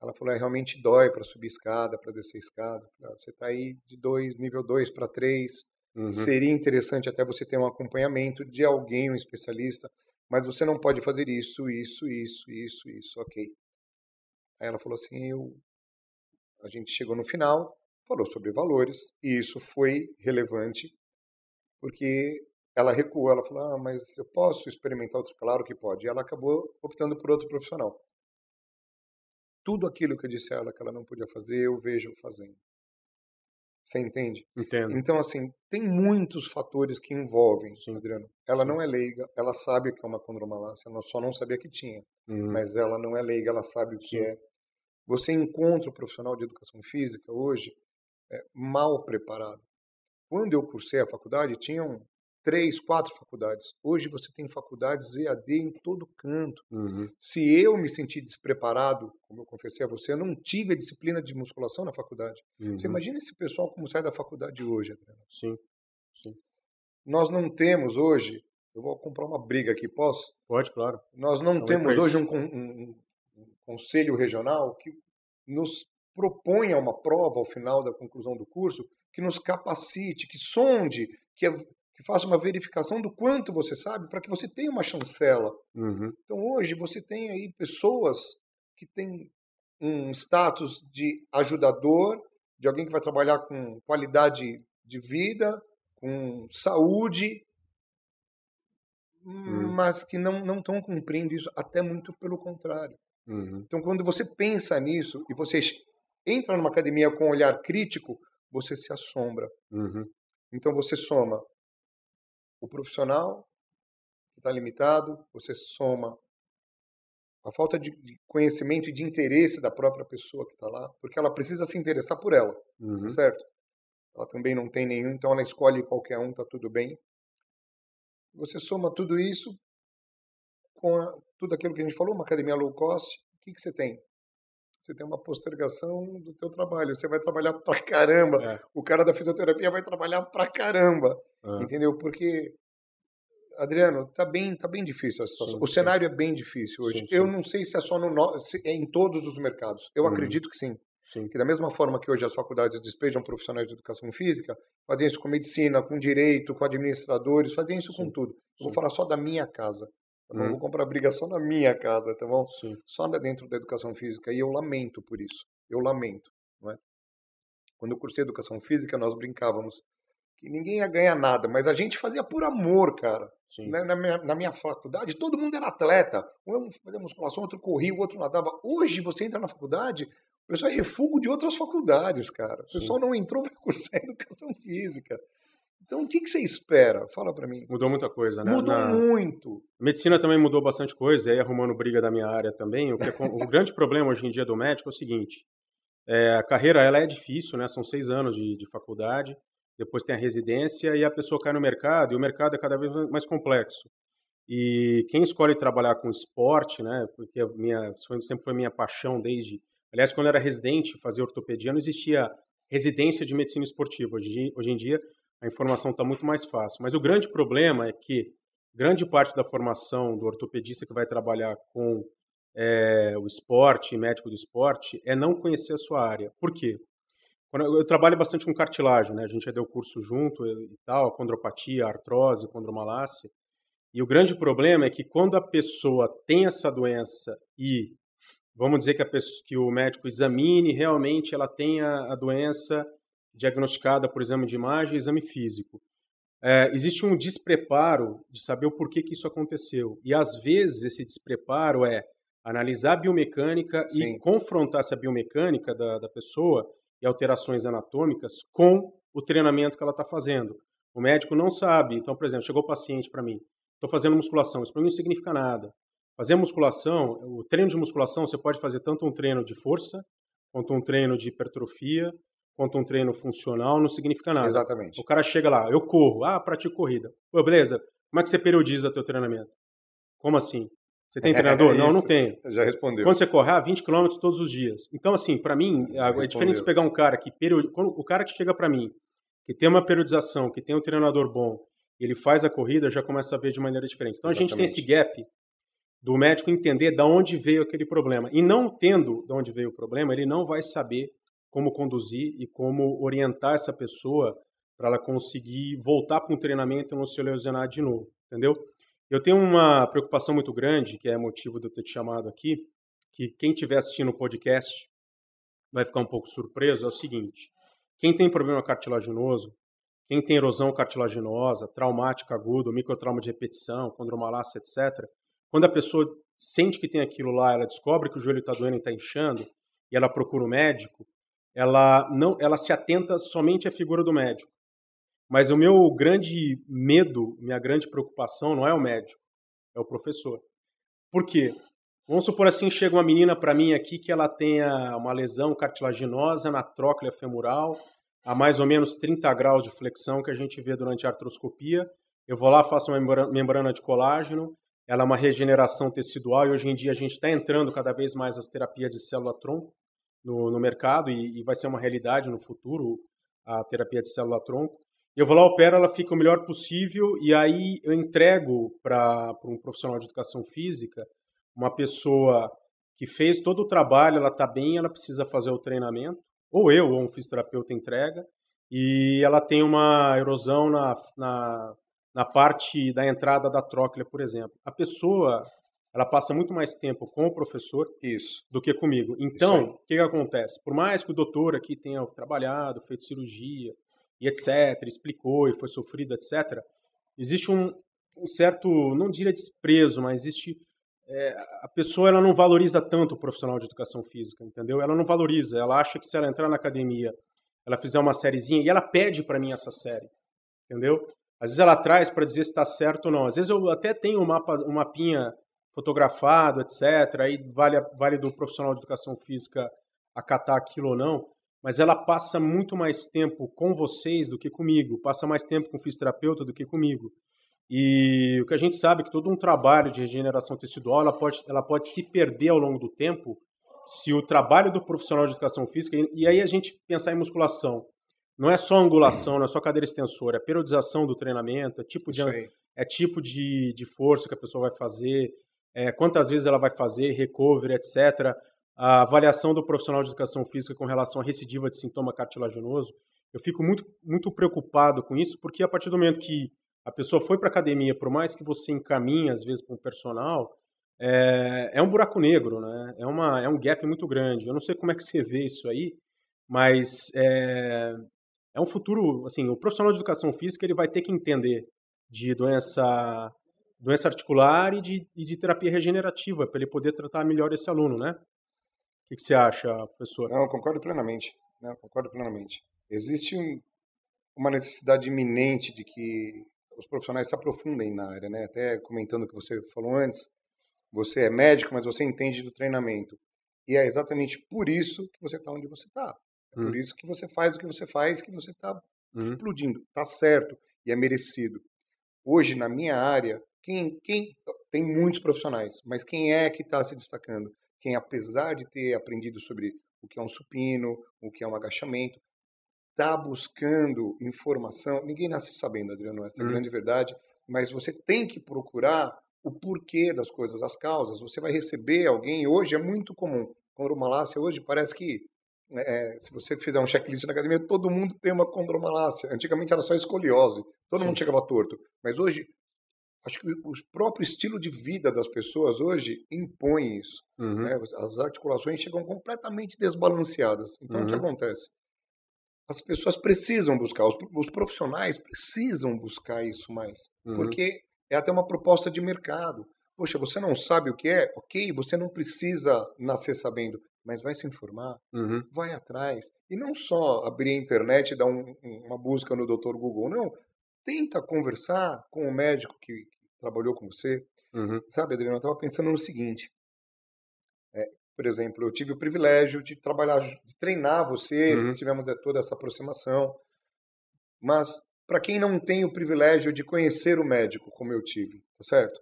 B: Ela falou: é, realmente dói para subir escada, para descer escada. Falei, ah, você está aí de dois nível 2 para 3. Uhum. Seria interessante até você ter um acompanhamento de alguém, um especialista, mas você não pode fazer isso, isso, isso, isso, isso, ok. Aí ela falou assim, eu... a gente chegou no final, falou sobre valores, e isso foi relevante, porque ela recuou, ela falou, ah, mas eu posso experimentar outro? Claro que pode. E ela acabou optando por outro profissional. Tudo aquilo que eu disse a ela que ela não podia fazer, eu vejo fazendo. Você entende? Entendo. Então, assim, tem muitos fatores que envolvem, Sim. Adriano. Ela Sim. não é leiga, ela sabe o que é uma condromalácia, ela só não sabia que tinha. Uhum. Mas ela não é leiga, ela sabe o que Sim. é. Você encontra o profissional de educação física hoje é, mal preparado. Quando eu cursei a faculdade, tinham três, quatro faculdades. Hoje você tem faculdades EAD em todo canto. Uhum. Se eu me senti despreparado, como eu confessei a você, eu não tive a disciplina de musculação na faculdade. Uhum. Você imagina esse pessoal como sai da faculdade hoje, Adriano? Sim, sim. Nós não temos hoje, eu vou comprar uma briga aqui, posso? Pode, claro. Nós não, temos hoje um, um, um conselho regional que nos proponha uma prova ao final da conclusão do curso que nos capacite, que sonde, que que faça uma verificação do quanto você sabe para que você tenha uma chancela. Uhum. Então hoje você tem aí pessoas que têm um status de ajudador, de alguém que vai trabalhar com qualidade de vida, com saúde,
C: uhum. mas
B: que não estão cumprindo isso, até muito pelo contrário. Uhum. Então, quando você pensa nisso e você entra numa academia com um olhar crítico, você se assombra. Uhum. Então, você soma o profissional que está limitado, você soma a falta de conhecimento e de interesse da própria pessoa que está lá, porque ela precisa se interessar por ela, uhum. tá certo? Ela também não tem nenhum, então ela escolhe qualquer um, tá tudo bem. Você soma tudo isso com a, tudo aquilo que a gente falou, uma academia low cost, o que, que você tem? você tem uma postergação do teu trabalho. Você vai trabalhar pra caramba. É. O cara da fisioterapia vai trabalhar pra caramba. É. Entendeu? Porque, Adriano, tá bem, tá bem difícil a situação. Sim, o sim. cenário é bem difícil hoje. Sim, eu não sei se é só no, se é em todos os mercados. Eu hum. acredito que sim. Sim. Que da mesma forma que hoje as faculdades despejam profissionais de educação física, fazem isso com medicina, com direito, com administradores, fazem isso com tudo. Vou falar só da minha casa. Eu não hum. vou comprar brigação na minha casa, tá bom? Sim. Só dentro da educação física. E eu lamento por isso. Eu lamento. Não é? Quando eu cursei educação física, nós brincávamos que ninguém ia ganhar nada, mas a gente fazia por amor, cara. Na, né, na, minha, na, minha, faculdade, todo mundo era atleta. É um fazia musculação, outro corria, o outro nadava. Hoje, você entra na faculdade, o pessoal é refugo de outras faculdades, cara. O pessoal Sim. não entrou para cursar educação física.
A: Então, o que, que você espera? Fala para mim. Mudou muita coisa, né? Mudou Na... muito. A medicina também mudou bastante coisa, e aí arrumando briga da minha área também. O, é... o grande problema hoje em dia do médico é o seguinte, é, a carreira ela é difícil, né? São seis anos de, de faculdade, depois tem a residência e a pessoa cai no mercado, e o mercado é cada vez mais complexo. E quem escolhe trabalhar com esporte, né? Porque minha sempre foi minha paixão desde, aliás, quando eu era residente, fazer ortopedia não existia residência de medicina esportiva. Hoje, hoje em dia a informação está muito mais fácil. Mas o grande problema é que grande parte da formação do ortopedista que vai trabalhar com é, o esporte, médico do esporte, é não conhecer a sua área. Por quê? eu trabalho bastante com cartilagem, né? A gente já deu curso junto eh, e tal, condropatia, artrose, condromalácia. E o grande problema é que quando a pessoa tem essa doença e vamos dizer que, pessoa, que o médico examine realmente ela tenha a doença diagnosticada por exame de imagem e exame físico. É, existe um despreparo de saber o porquê que isso aconteceu. E às vezes esse despreparo é analisar a biomecânica Sim. e confrontar essa biomecânica da, da pessoa e alterações anatômicas com o treinamento que ela está fazendo. O médico não sabe. Então, por exemplo, chegou o paciente para mim, estou fazendo musculação, isso para mim não significa nada. Fazer musculação, o treino de musculação, você pode fazer tanto um treino de força, quanto um treino de hipertrofia, quanto um treino funcional não significa nada. Exatamente. O cara chega lá, eu corro, ah, pratico corrida. Pô, beleza, como é que você periodiza teu treinamento? Como assim? Você tem é treinador? É não, não tenho. Já respondeu. Quando você corre, ah, 20 km todos os dias. Então, assim, para mim, é, Já é diferente diferente pegar um cara que period... o cara que chega para mim, que tem uma periodização, que tem um treinador bom, ele faz a corrida, já começa a ver de maneira diferente. Então Exatamente. a gente tem esse gap do médico entender da onde veio aquele problema. E não tendo da onde veio o problema, ele não vai saber como conduzir e como orientar essa pessoa para ela conseguir voltar para um treinamento e não se lesionar de novo, entendeu? Eu tenho uma preocupação muito grande, que é motivo de eu ter te chamado aqui, que quem estiver assistindo o podcast vai ficar um pouco surpreso, é o seguinte, quem tem problema cartilaginoso, quem tem erosão cartilaginosa, traumática aguda, microtrauma de repetição, condromalácia, etc., quando a pessoa sente que tem aquilo lá, ela descobre que o joelho está doendo e está inchando, e ela procura o um médico, ela não, ela se atenta somente à figura do médico. Mas o meu grande medo, minha grande preocupação não é o médico, é o professor. Por quê? Vamos supor assim, chega uma menina para mim aqui que ela tenha uma lesão cartilaginosa na tróclea femoral, a mais ou menos 30 graus de flexão que a gente vê durante a artroscopia. Eu vou lá, faço uma membrana de colágeno, ela é uma regeneração tecidual e hoje em dia a gente está entrando cada vez mais nas terapias de célula-tronco no, no mercado e, e, vai ser uma realidade no futuro a terapia de célula-tronco. Eu vou lá, opero, ela fica o melhor possível e aí eu entrego para um profissional de educação física uma pessoa que fez todo o trabalho, ela está bem, ela precisa fazer o treinamento, ou eu, ou um fisioterapeuta entrega, e ela tem uma erosão na, na, na parte da entrada da tróclea, por exemplo. A pessoa ela passa muito mais tempo com o professor Isso. do que comigo. Então, o que, que acontece? Por mais que o doutor aqui tenha trabalhado, feito cirurgia e etc., explicou e foi sofrido, etc., existe um, um certo, não diria desprezo, mas existe é, a pessoa ela não valoriza tanto o profissional de educação física, entendeu? Ela não valoriza, ela acha que se ela entrar na academia, ela fizer uma sériezinha e ela pede para mim essa série, entendeu? Às vezes ela traz para dizer se está certo ou não. Às vezes eu até tenho um mapa, um mapinha fotografado, etc. Aí vale, vale do profissional de educação física acatar aquilo ou não, mas ela passa muito mais tempo com vocês do que comigo, passa mais tempo com o fisioterapeuta do que comigo. E o que a gente sabe é que todo um trabalho de regeneração tecidual ela pode, ela pode se perder ao longo do tempo se o trabalho do profissional de educação física, e, e aí a gente pensar em musculação, não é só angulação, não é só cadeira extensora, é periodização do treinamento, é tipo de, é tipo de, de força que a pessoa vai fazer, é, quantas vezes ela vai fazer, recovery, etc. A avaliação do profissional de educação física com relação à recidiva de sintoma cartilaginoso. Eu fico muito, muito preocupado com isso, porque a partir do momento que a pessoa foi para a academia, por mais que você encaminhe, às vezes, para um personal, é, é, um buraco negro, né? É, uma, é um gap muito grande. Eu não sei como é que você vê isso aí, mas é, é um futuro, assim, o profissional de educação física ele vai ter que entender de doença doença articular e de, e de terapia regenerativa, para ele poder tratar melhor esse aluno, né? O que, que você acha, professor? Não, concordo plenamente. Né? concordo plenamente. Existe um, uma necessidade
B: iminente de que os profissionais se aprofundem na área, né? Até comentando o que você falou antes, você é médico, mas você entende do treinamento. E é exatamente por isso que você está onde você está. É por hum. isso que você faz o que você faz, que você está hum. explodindo. Está certo e é merecido. Hoje, na minha área, quem, quem tem muitos profissionais, mas quem é que está se destacando? Quem, apesar de ter aprendido sobre o que é um supino, o que é um agachamento, está buscando informação. Ninguém nasce sabendo, Adriano, essa é a hum. grande verdade, mas você tem que procurar o porquê das coisas, as causas. Você vai receber alguém, hoje é muito comum, condromalácia, hoje parece que né, é, se você fizer um checklist na academia, todo mundo tem uma condromalácia. Antigamente era só escoliose, todo Sim. mundo chegava torto. Mas hoje acho que o próprio estilo de vida das pessoas hoje impõe isso. Uhum. Né? As articulações chegam completamente desbalanceadas. Então, uhum. o que uhum. acontece? As pessoas precisam buscar, os, profissionais precisam buscar isso mais, uhum. porque é até uma proposta de mercado. Poxa, você não sabe o que é? Ok, você não precisa nascer sabendo, mas vai se informar, uhum. vai atrás. E não só abrir a internet e dar um, uma busca no Dr. Google, não tenta conversar com o médico que, trabalhou com você. Uhum. Sabe, Adriano, eu estava pensando no seguinte. É, por exemplo, eu tive o privilégio de trabalhar, de treinar você, uhum. tivemos é, toda essa aproximação. Mas para quem não tem o privilégio de conhecer o médico, como eu tive, tá certo?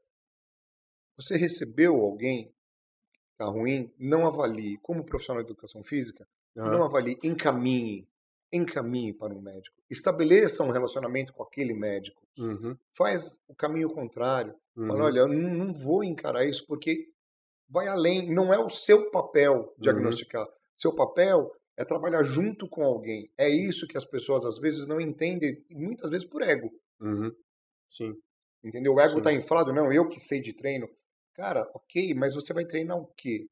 B: Você recebeu alguém que tá ruim, não avalie como profissional de educação física, uhum. não avalie, encaminhe encaminhe para um médico, estabeleça um relacionamento com aquele médico, uhum. faz o caminho contrário, uhum. fala, olha, eu não vou encarar isso porque vai além, não é o seu papel uhum. diagnosticar, uhum. seu papel é trabalhar junto com alguém, é isso que as pessoas às vezes não entendem, muitas vezes por ego. Uhum. Sim. Entendeu? O ego está inflado, não, eu que sei de treino. Cara, ok, mas você vai treinar o quê?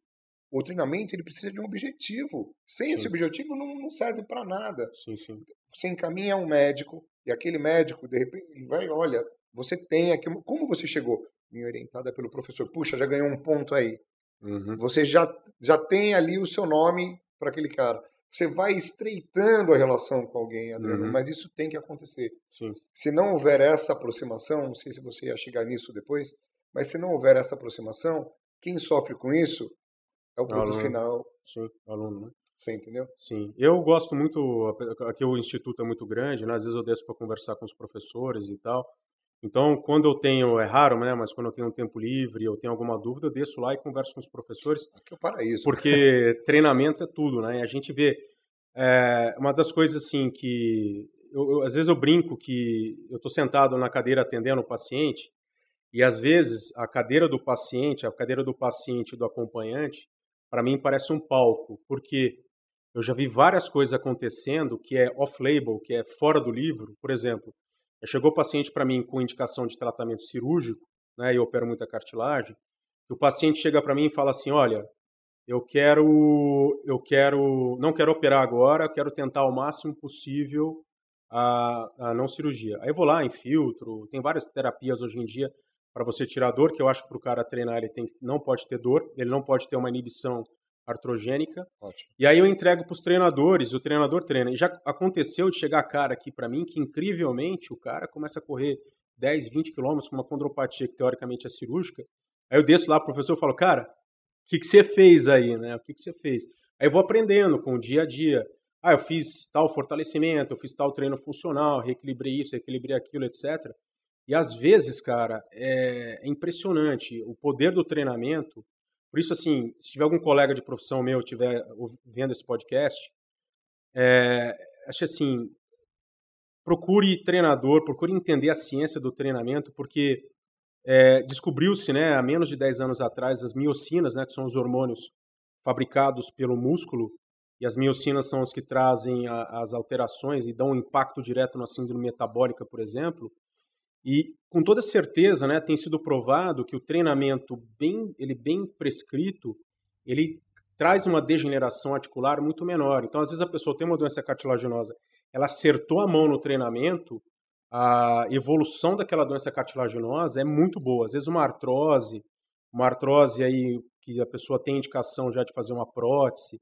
B: O treinamento ele precisa de um objetivo. Sem sim. esse objetivo não, não serve para nada. Sim, sim. Você encaminha um médico e aquele médico de repente vai, olha, você tem aqui, como você chegou? Me orientada pelo professor. Puxa, já ganhou um ponto aí. Uhum. Você já já tem ali o seu nome para aquele cara. Você vai estreitando a relação com alguém, Adriano, uhum. mas isso tem que acontecer. Sim. Se não houver essa aproximação, não sei se você ia chegar nisso depois, mas se não houver essa aproximação, quem sofre com isso é o produto aluno. final. Sim, aluno, né?
A: Você entendeu? Sim. Eu gosto muito, aqui o instituto é muito grande, né? às vezes eu desço para conversar com os professores e tal. Então, quando eu tenho, é raro, né? Mas quando eu tenho um tempo livre, eu tenho alguma dúvida, eu desço lá e converso com os professores. Aqui é o paraíso. Né? Porque treinamento é tudo, né? E a gente vê. É, uma das coisas, assim, que. Eu, eu, às vezes eu brinco que eu estou sentado na cadeira atendendo o paciente, e às vezes a cadeira do paciente, a cadeira do paciente e do acompanhante, para mim parece um palco, porque eu já vi várias coisas acontecendo que é off-label, que é fora do livro. Por exemplo, chegou paciente para mim com indicação de tratamento cirúrgico, né, eu opero muita cartilagem, e o paciente chega para mim e fala assim, olha, eu quero, eu quero, não quero operar agora, quero tentar o máximo possível a, a não cirurgia. Aí eu vou lá, infiltro, tem várias terapias hoje em dia para você tirar dor, que eu acho que para o cara treinar ele tem, não pode ter dor, ele não pode ter uma inibição artrogênica. Ótimo. E aí eu entrego para os treinadores, o treinador treina. E já aconteceu de chegar cara aqui para mim que incrivelmente o cara começa a correr 10, 20 quilômetros com uma condropatia que teoricamente é cirúrgica. Aí eu desço lá pro professor e falo, cara, o que, você fez aí, né? O que, que você fez? Aí eu vou aprendendo com o dia a dia. Ah, eu fiz tal fortalecimento, eu fiz tal treino funcional, reequilibrei isso, reequilibrei aquilo, etc. E às vezes, cara, é, é impressionante o poder do treinamento. Por isso, assim, se tiver algum colega de profissão meu tiver vendo esse podcast, é, acho assim, procure treinador, procure entender a ciência do treinamento, porque é, descobriu-se, né, há menos de 10 anos atrás, as miocinas, né, que são os hormônios fabricados pelo músculo, e as miocinas são as que trazem a, as alterações e dão um impacto direto na síndrome metabólica, por exemplo, e com toda certeza, né, tem sido provado que o treinamento bem, ele bem prescrito, ele traz uma degeneração articular muito menor. Então, às vezes a pessoa tem uma doença cartilaginosa, ela acertou a mão no treinamento, a evolução daquela doença cartilaginosa é muito boa. Às vezes uma artrose, uma artrose aí que a pessoa tem indicação já de fazer uma prótese,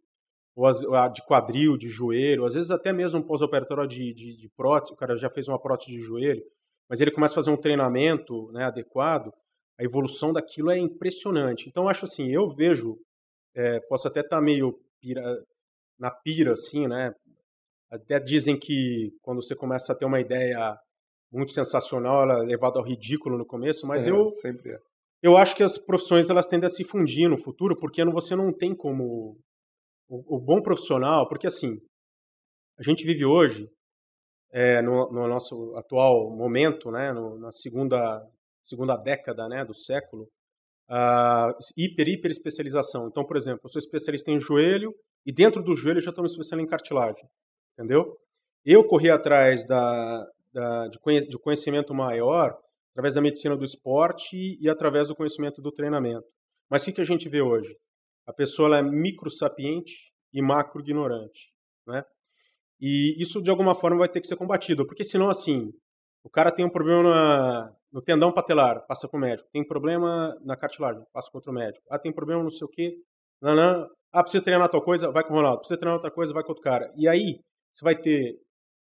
A: ou de quadril, de joelho, às vezes até mesmo um pós-operatório de, de, de prótese, o cara já fez uma prótese de joelho, mas ele começa a fazer um treinamento né, adequado, a evolução daquilo é impressionante. Então, acho assim, eu vejo, é, posso até estar tá meio pira, na pira, assim, né? Até dizem que quando você começa a ter uma ideia muito sensacional, ela é levada ao ridículo no começo, mas é, eu sempre é. eu acho que as profissões elas tendem a se fundir no futuro, porque você não tem como o, o bom profissional, porque assim a gente vive hoje é, no, no, nosso atual momento, né, no, na segunda, segunda década né, do século, uh, hiper, hiper especialização. Então, por exemplo, eu sou especialista em joelho e dentro do joelho já estou me especializando em cartilagem, entendeu? Eu corri atrás da, da, de, conhe, de conhecimento maior através da medicina do esporte e, e através do conhecimento do treinamento. Mas o que, que a gente vê hoje? A pessoa é micro sapiente e macro-ignorante. Né? E isso, de alguma forma, vai ter que ser combatido, porque senão, assim, o cara tem um problema na, no tendão patelar, passa com o médico. Tem problema na cartilagem, passa com outro médico. Ah, tem problema não sei o quê. Não, Ah, precisa treinar tal coisa, vai com o Ronaldo. Precisa treinar outra coisa, vai com outro cara. E aí, você vai ter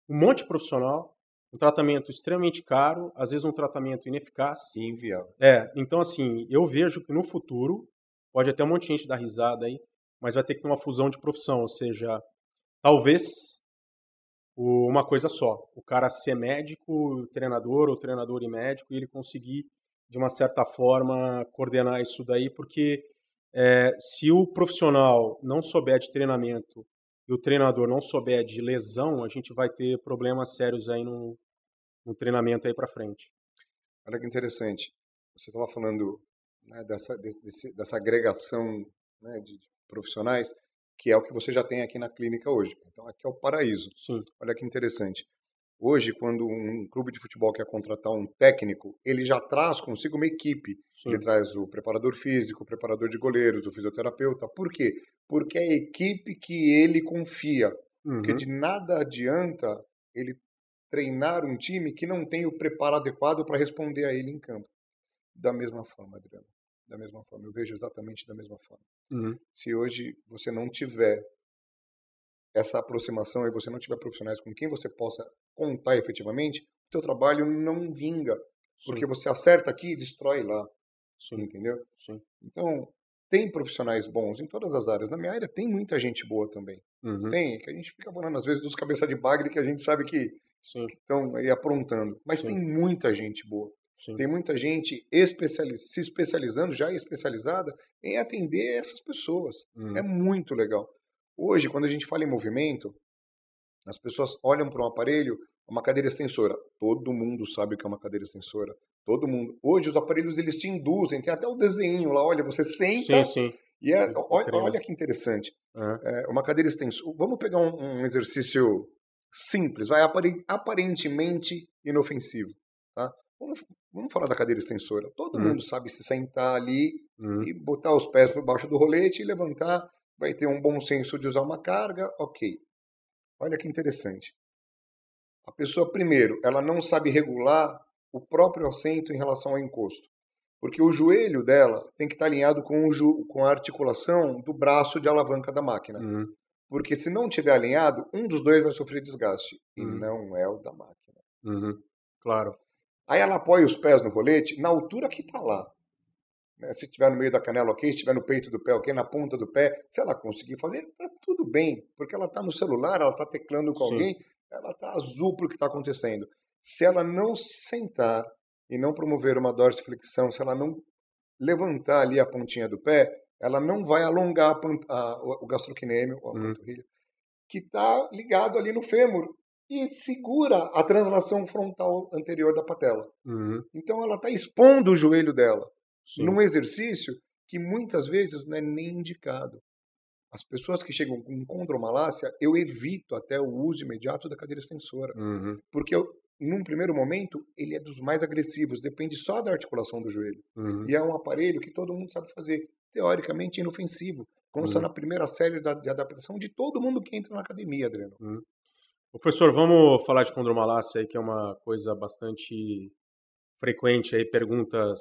A: um monte de profissional, um tratamento extremamente caro, às vezes um tratamento ineficaz. Sim, viu É, então assim, eu vejo que no futuro, pode até um monte de gente dar risada aí, mas vai ter que ter uma fusão de profissão, ou seja, talvez uma coisa só. O cara ser médico, treinador, ou treinador e médico, e ele conseguir, de uma certa forma, coordenar isso daí, porque é, se o profissional não souber de treinamento e o treinador não souber de lesão, a gente vai ter problemas sérios aí no, no treinamento aí para frente. Olha que interessante. Você estava falando né,
B: dessa, desse, dessa agregação né, de, de profissionais que é o que você já tem aqui na clínica hoje. Então aqui é o paraíso. Sim. Olha que interessante. Hoje, quando um clube de futebol quer contratar um técnico, ele já traz consigo uma equipe. Sim. Ele traz o preparador físico, o preparador de goleiros, o fisioterapeuta. Por quê? Porque é a equipe que ele confia. Uhum. Porque de nada adianta ele treinar um time que não tem o preparo adequado para responder a ele em campo. Da mesma forma, Adriano, da mesma forma, eu vejo exatamente da mesma forma. Uhum. Se hoje você não tiver essa aproximação e você não tiver profissionais com quem você possa contar efetivamente, o teu trabalho não vinga, Sim. porque você acerta aqui e destrói lá. Sim. Entendeu? Sim. Então, tem profissionais bons em todas as áreas. Na minha área tem muita gente boa também. Uhum. Tem, que a gente fica falando às vezes dos cabeça de bagre que a gente sabe que estão aí aprontando. Mas Sim. tem muita gente boa. Sim. Tem muita gente especializ se especializando, já especializada, em atender essas pessoas. É hum. É muito legal. Hoje, quando a gente fala em movimento, as pessoas olham para um aparelho, uma cadeira extensora. Todo mundo sabe o que é uma cadeira extensora. Todo mundo. Hoje os aparelhos eles te induzem, tem até o um desenho lá, olha, você senta. Sim, sim. E é, olha, olha, que interessante. É, é uma cadeira extensora. Vamos pegar um, um exercício simples, vai aparentemente inofensivo. Tá? Vamos Vamos falar da cadeira extensora. Todo hum. mundo sabe se sentar ali hum. e botar os pés por baixo do rolete e levantar. Vai ter um bom senso de usar uma carga, ok. Olha que interessante. A pessoa, primeiro, ela não sabe regular o próprio assento em relação ao encosto. Porque o joelho dela tem que estar alinhado com, o com a articulação do braço de alavanca da máquina. Uhum. Porque se não tiver alinhado, um dos dois vai sofrer desgaste. Uhum. E hum. não é o da máquina. Uhum. Claro. Aí ela apoia os pés no rolete na altura que está lá. Né? Se estiver no meio da canela, ok. Se estiver no peito do pé, ok. Na ponta do pé, se ela conseguir fazer, está tudo bem. Porque ela está no celular, ela está teclando com Sim. alguém, ela está azul para o que está acontecendo. Se ela não sentar e não promover uma dorsiflexão, se ela não levantar ali a pontinha do pé, ela não vai alongar a, a, o gastroquinêmio, a uhum. panturrilha, que está ligado ali no fêmur e segura a translação frontal anterior da patela. Uhum. Então ela está expondo o joelho dela Sim. num exercício que muitas vezes não é nem indicado. As pessoas que chegam com condromalácia, eu evito até o uso imediato da cadeira extensora. Uhum. Porque, eu, num primeiro momento, ele é dos mais agressivos, depende só da articulação do joelho. Uhum. E é um aparelho que todo mundo sabe fazer, teoricamente inofensivo. Como está uhum. na primeira série da, de adaptação de todo mundo que entra na
A: academia, Adriano. Uhum. Professor, vamos falar de condromalácia aí, que é uma coisa bastante frequente aí, perguntas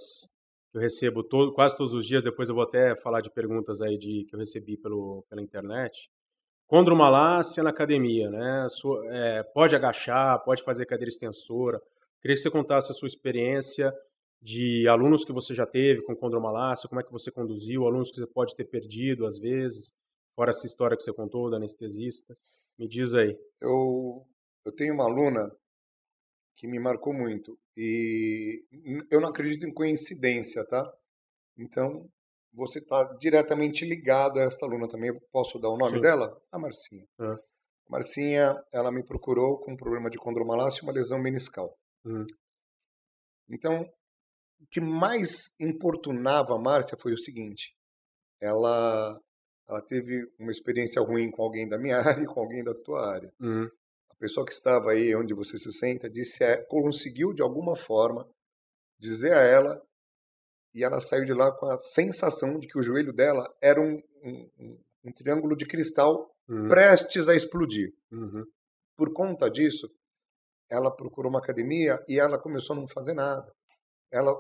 A: que eu recebo todo, quase todos os dias, depois eu vou até falar de perguntas aí de, que eu recebi pelo, pela internet. Condromalácia na academia, né? é, pode agachar, pode fazer cadeira extensora. Queria que você contasse a sua experiência de alunos que você já teve com condromalácia, como é que você conduziu, alunos que você pode ter perdido às vezes, fora essa história que você contou da anestesista. Me diz aí. Eu, eu tenho uma aluna que me
B: marcou muito e eu não acredito em coincidência, tá? Então, você está diretamente ligado a esta aluna também. Eu posso dar o nome Sim. dela? A Marcinha. É. Marcinha, ela me procurou com um problema de condromalácia e uma lesão meniscal. Uhum. Então, o que mais importunava a Márcia foi o seguinte: ela ela teve uma experiência ruim com alguém da minha área e com alguém da tua área. Uhum. A pessoa que estava aí onde você se senta disse é, conseguiu de alguma forma dizer a ela e ela saiu de lá com a sensação de que o joelho dela era um, um, um triângulo de cristal uhum. prestes a explodir. Uhum. Por conta disso, ela procurou uma academia e ela começou a não fazer nada. Ela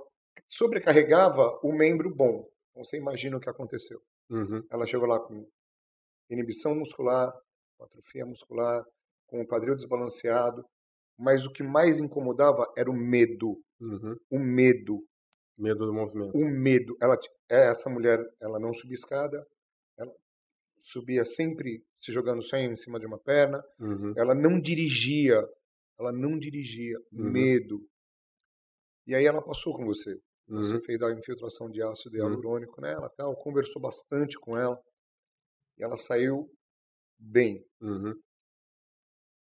B: sobrecarregava o membro bom. Você imagina o que aconteceu. Uhum. Ela chegou lá com inibição muscular, com atrofia muscular, com o quadril desbalanceado, mas o que mais incomodava era o medo. Uhum. O medo. Medo do movimento. O medo. Ela, é, essa mulher, ela não subia escada, ela subia sempre se jogando só em cima de uma perna, uhum. ela não dirigia, ela não dirigia, uhum. medo. E aí ela passou com você. Uhum. Você fez a infiltração de ácido uhum. hialurônico nela, tal, conversou bastante com ela e ela saiu bem. Uhum.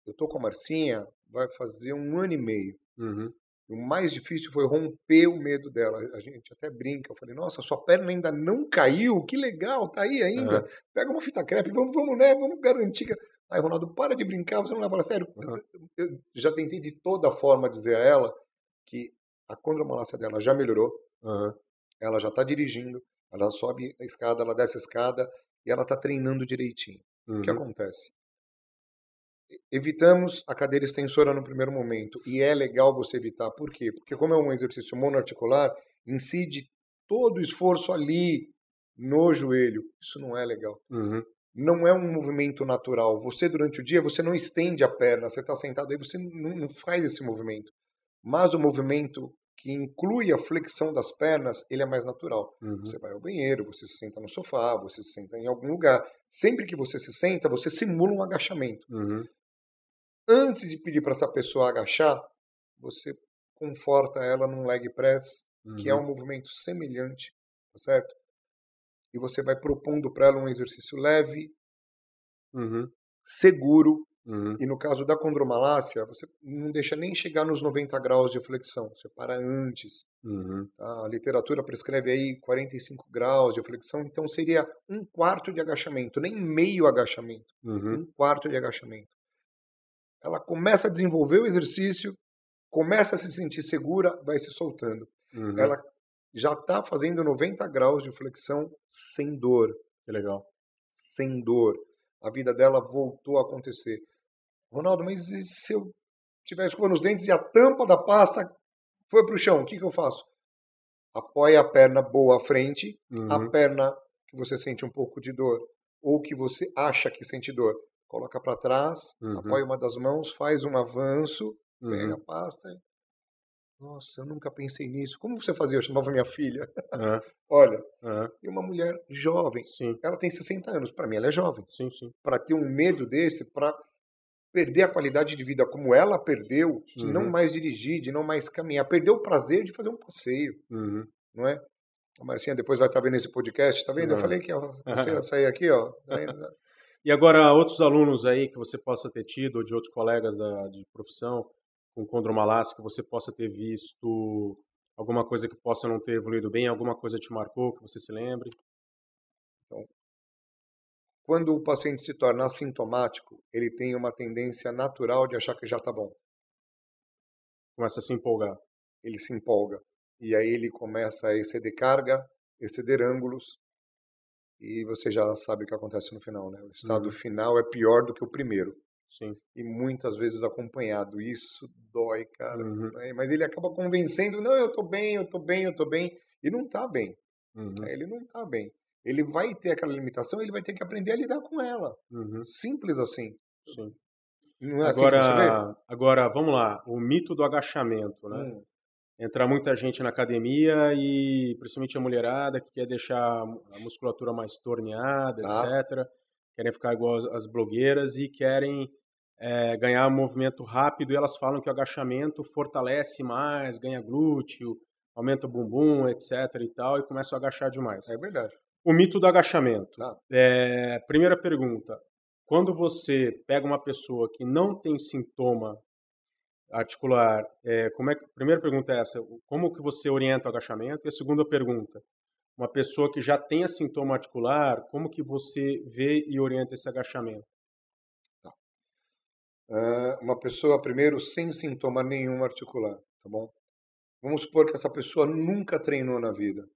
B: Eu tô com a Marcinha, vai fazer um ano e meio. Uhum. O mais difícil foi romper o medo dela. A gente até brinca. Eu falei, nossa, sua perna ainda não caiu, que legal, tá aí ainda. Uhum. Pega uma fita crepe, vamos, vamos, né? Vamos garantir que. Aí, Ronaldo, para de brincar, você não leva a sério. Uhum. Eu já tentei de toda forma dizer a ela que a condromalácia dela já melhorou, uhum. ela já está dirigindo, ela sobe a escada, ela desce a escada e ela está treinando direitinho. Uhum. O que uhum. acontece? Evitamos a cadeira extensora no primeiro momento e é legal você evitar. Por quê? Porque como é um exercício monoarticular, incide todo o esforço ali no joelho. Isso não é legal. Uhum. Não é um movimento natural. Você, durante o dia, você não estende a perna, você está sentado aí, você não, não faz esse movimento. Mas o movimento que inclui a flexão das pernas, ele é mais natural. Uhum. Você vai ao banheiro, você se senta no sofá, você se senta em algum lugar. Sempre que você se senta, você simula um agachamento. Uhum. Antes de pedir para essa pessoa agachar, você conforta ela num leg press, uhum. que é uhum. um movimento semelhante, tá certo? E você vai propondo para ela um exercício leve, uhum. seguro, Uhum. E no caso da condromalácia, você não deixa nem chegar nos 90 graus de flexão, você para antes. Uhum. Tá? A literatura prescreve aí 45 graus de flexão, então seria um quarto de agachamento, nem meio agachamento, uhum. um quarto de agachamento. Ela começa a desenvolver o exercício, começa a se sentir segura, vai se soltando. Uhum. Ela já está fazendo 90 graus de flexão sem dor. Que legal. Sem dor a vida dela voltou a acontecer. Ronaldo, mas e se eu tiver escova nos dentes e a tampa da pasta foi para o chão, o que, que eu faço? Apoia a perna boa à frente, uhum. a perna que você sente um pouco de dor ou que você acha que sente dor, coloca para trás, uhum. apoia uma das mãos, faz um avanço, uhum. pega a uhum. pasta nossa, eu nunca pensei nisso. Como você fazia? Eu chamava minha filha. Uhum. Olha, uhum. e uma mulher jovem. Sim. Ela tem 60 anos. Para mim, ela é jovem. Sim, sim. Para ter um medo desse, para perder a qualidade de vida como ela perdeu, de uhum. não mais dirigir, de não mais caminhar, perdeu o prazer de fazer um passeio, uhum. não é? A Marcinha depois vai estar
A: vendo esse podcast, tá vendo? Uhum. Eu falei que você ia sair aqui, ó. Tá e agora, outros alunos aí que você possa ter tido, ou de outros colegas da, de profissão, com condromalácia que você possa ter visto alguma coisa que possa não ter evoluído bem, alguma coisa te marcou que você se lembre? Então, quando o paciente se torna assintomático,
B: ele tem uma tendência natural de achar que já está bom. Começa a se empolgar. Ele se empolga. E aí ele começa a exceder carga, exceder ângulos, e você já sabe o que acontece no final, né? O estado uhum. final é pior do que o primeiro. Sim. E muitas vezes acompanhado. Isso dói, cara. Uhum. Né, mas ele acaba convencendo, não, eu tô bem, eu tô bem, eu tô bem. E não tá bem. Uhum. É, ele não tá bem. Ele vai ter aquela limitação, ele vai ter que aprender a lidar com ela. Uhum. Simples
A: assim. Sim. É assim agora, assim agora, vamos lá. O mito do agachamento, né? Hum. Entrar muita gente na academia e principalmente a mulherada que quer deixar a musculatura mais torneada, tá. etc. Querem ficar igual as blogueiras e querem é, ganhar movimento rápido, e elas falam que o agachamento fortalece mais, ganha glúteo, aumenta o bumbum, etc e tal, e começam a agachar demais. É verdade. O mito do agachamento. Ah. É, primeira pergunta, quando você pega uma pessoa que não tem sintoma articular, é, como é que, primeira pergunta é essa, como que você orienta o agachamento? E a segunda pergunta, uma pessoa que já tem sintoma articular, como que você vê e orienta esse agachamento?
B: Ah, uma pessoa primeiro sem sintoma nenhum articular, tá bom? Vamos supor que essa pessoa nunca treinou na vida.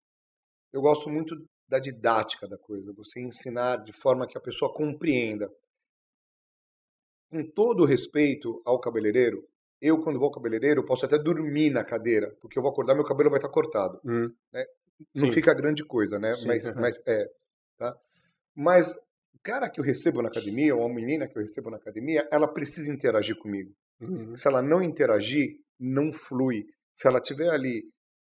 B: Eu gosto muito da didática da coisa, você ensinar de forma que a pessoa compreenda. Com todo respeito ao cabeleireiro, eu quando vou ao cabeleireiro posso até dormir na cadeira, porque eu vou acordar meu cabelo vai estar cortado. Hum. Né? Não Sim. fica grande coisa, né? Sim. Mas, mas é, tá? Mas cara que eu recebo na academia, ou a menina que eu recebo na academia, ela precisa interagir comigo. Uhum. Se ela não interagir, não flui. Se ela estiver ali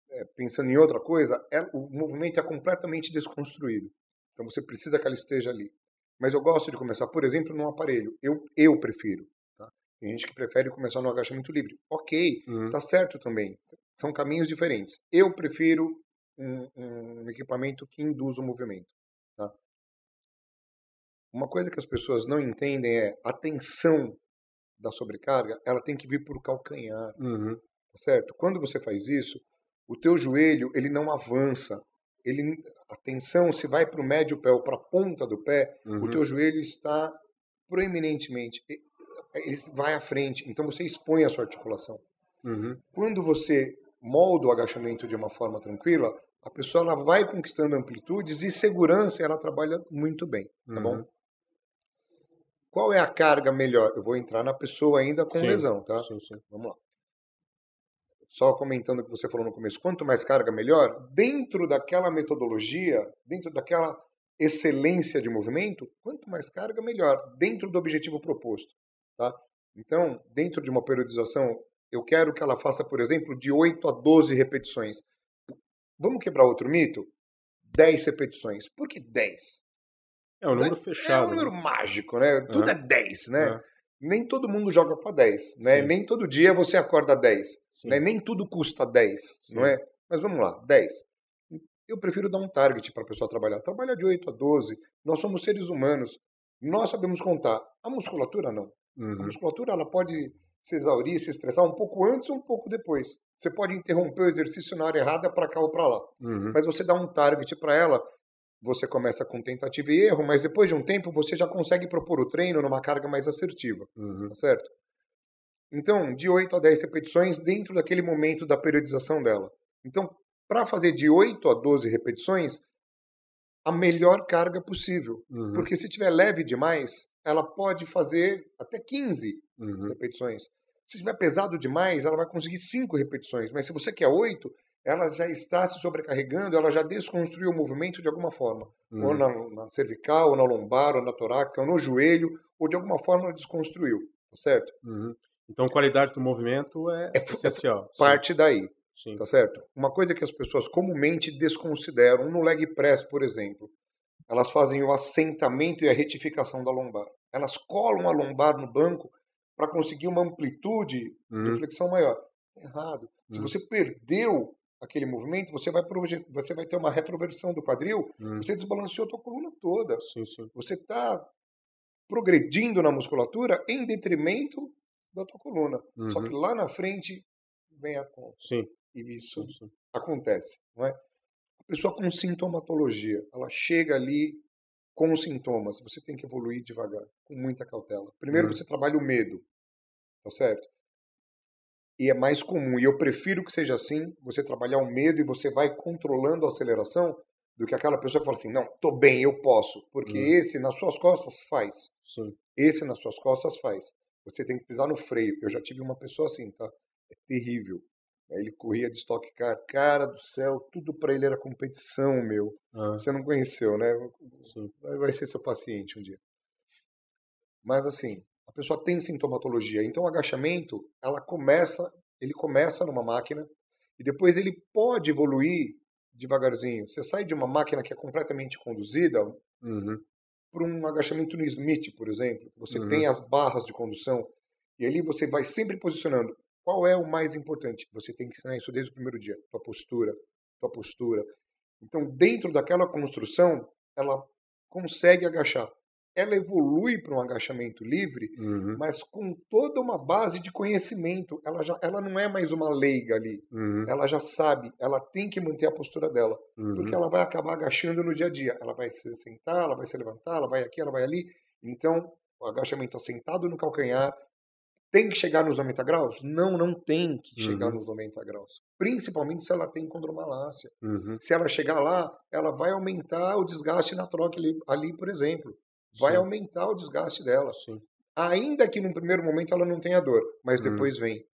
B: é, pensando em outra coisa, é, o movimento é completamente desconstruído. Então você precisa que ela esteja ali. Mas eu gosto de começar, por exemplo, num aparelho. Eu, eu prefiro. Tá? Tem gente que prefere começar no agachamento livre. Ok, uhum. tá certo também. São caminhos diferentes. Eu prefiro um, um equipamento que induz o movimento. Uma coisa que as pessoas não entendem é a tensão da sobrecarga, ela tem que vir por calcanhar, uhum. Tá certo? Quando você faz isso, o teu joelho ele não avança, ele a tensão se vai para o médio pé ou para a ponta do pé, uhum. o teu joelho está proeminentemente é, ele vai à frente, então você expõe a sua articulação. Uhum. Quando você molda o agachamento de uma forma tranquila, a pessoa ela vai conquistando amplitudes e segurança, ela trabalha muito bem, tá bom? Uhum. Qual é a carga melhor? Eu vou entrar na pessoa ainda com sim, lesão, tá? Sim, sim. Vamos lá. Só comentando o que você falou no começo, quanto mais carga, melhor. Dentro daquela metodologia, dentro daquela excelência de movimento, quanto mais carga, melhor, dentro do objetivo proposto. Tá? Então, dentro de uma periodização, eu quero que ela faça, por exemplo, de 8 a 12 repetições. Vamos quebrar outro mito? 10 repetições. Por que 10?
C: É um número fechado. Né, é um número né?
B: mágico, né? Tudo é, é 10, né? Nem todo mundo joga para 10, né? Sim. Nem todo dia você acorda 10, né? Sim. né? Nem tudo custa 10, Sim. não é? Mas vamos lá, 10. Eu prefiro dar um target para a pessoa trabalhar. Trabalha de 8 a 12. Nós somos seres humanos. Nós sabemos contar. A musculatura não. Uhum. A musculatura ela pode se exaurir, se estressar um pouco antes ou um pouco depois. Você pode interromper o exercício na hora errada para cá ou para lá. Uhum. Mas você dá um target para ela você começa com tentativa e erro, mas depois de um tempo você já consegue propor o treino numa carga mais assertiva, uhum. tá certo? Então, de 8 a 10 repetições dentro daquele momento da periodização dela. Então, para fazer de 8 a 12 repetições, a melhor carga possível. Uhum. Porque se tiver leve demais, ela pode fazer até 15 uhum. repetições. Se tiver pesado demais, ela vai conseguir 5 repetições. Mas se você quer 8, ela já está se sobrecarregando, ela já desconstruiu o movimento de alguma forma. Uhum. Ou hum. na, na, cervical, ou na lombar, ou na torácica, ou no joelho, ou de alguma forma ela desconstruiu, tá certo? Uhum.
A: Então, qualidade do movimento é, é, é essencial.
B: Parte sim. daí, sim. tá certo? Uma coisa que as pessoas comumente desconsideram, no leg press, por exemplo, elas fazem o assentamento e a retificação da lombar. Elas colam a lombar no banco para conseguir uma amplitude uhum. de flexão maior. Errado. Se uhum. você perdeu aquele movimento, você vai, você vai ter uma retroversão do quadril, hum. você desbalanceou a tua coluna toda. Sim, sim. Você está progredindo na musculatura em detrimento da tua coluna. Uhum. Só que uhum. lá na frente vem a conta. Sim. E isso sim, sim. acontece, não é? A pessoa com sintomatologia, ela chega ali com os sintomas. Você tem que evoluir devagar, com muita cautela. Primeiro uhum. você trabalha o medo, tá certo? e é mais comum, e eu prefiro que seja assim, você trabalhar o medo e você vai controlando a aceleração, do que aquela pessoa que fala assim, não, tô bem, eu posso, porque hum. esse nas suas costas faz. Sim. Esse nas suas costas faz. Você tem que pisar no freio. Eu já tive uma pessoa assim, tá? É terrível. Ele corria de Stock Car, cara do céu, tudo para ele era competição, meu. Ah. Você não conheceu, né? Sim. Vai ser seu paciente um dia. Mas assim, a pessoa tem sintomatologia. Então, o agachamento, ela começa, ele começa numa máquina e depois ele pode evoluir devagarzinho. Você sai de uma máquina que é completamente conduzida uhum. para um agachamento no Smith, por exemplo. Você uhum. tem as barras de condução e ali você vai sempre posicionando. Qual é o mais importante? Você tem que ensinar isso desde o primeiro dia. Tua postura, tua postura. Então, dentro daquela construção, ela consegue agachar ela evolui para um agachamento livre, uhum. mas com toda uma base de conhecimento. Ela, já, ela não é mais uma leiga ali. Uhum. Ela já sabe, ela tem que manter a postura dela, uhum. porque ela vai acabar agachando no dia a dia. Ela vai se sentar, ela vai se levantar, ela vai aqui, ela vai ali. Então, o agachamento assentado no calcanhar tem que chegar nos 90 graus? Não, não tem que chegar uhum. nos 90 graus. Principalmente se ela tem condromalácia. Uhum. Se ela chegar lá, ela vai aumentar o desgaste na troca ali, ali por exemplo vai Sim. aumentar o desgaste dela. Sim. Ainda que no primeiro momento ela não tenha dor, mas hum. depois vem.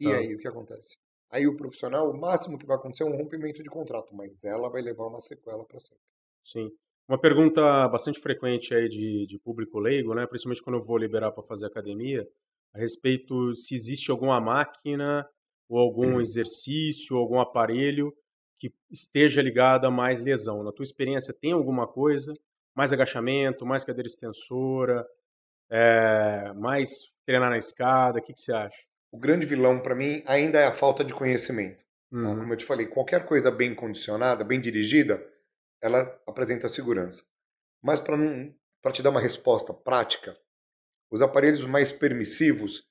B: E tá. aí o que acontece? Aí o profissional, o máximo que vai acontecer é um rompimento de contrato, mas ela vai levar uma sequela para
A: sempre. Sim. Uma pergunta bastante frequente aí de, de público leigo, né? principalmente quando eu vou liberar para fazer academia, a respeito se existe alguma máquina ou algum hum. exercício, ou algum aparelho que esteja ligado a mais lesão. Na tua experiência, tem alguma coisa? mais agachamento, mais cadeira extensora, é, mais treinar na escada? O que, que você acha? O grande vilão para mim ainda é a
B: falta de conhecimento. Tá? Uhum. Então, como eu te falei, qualquer coisa bem condicionada, bem dirigida, ela apresenta segurança. Mas para te dar uma resposta prática, os aparelhos mais permissivos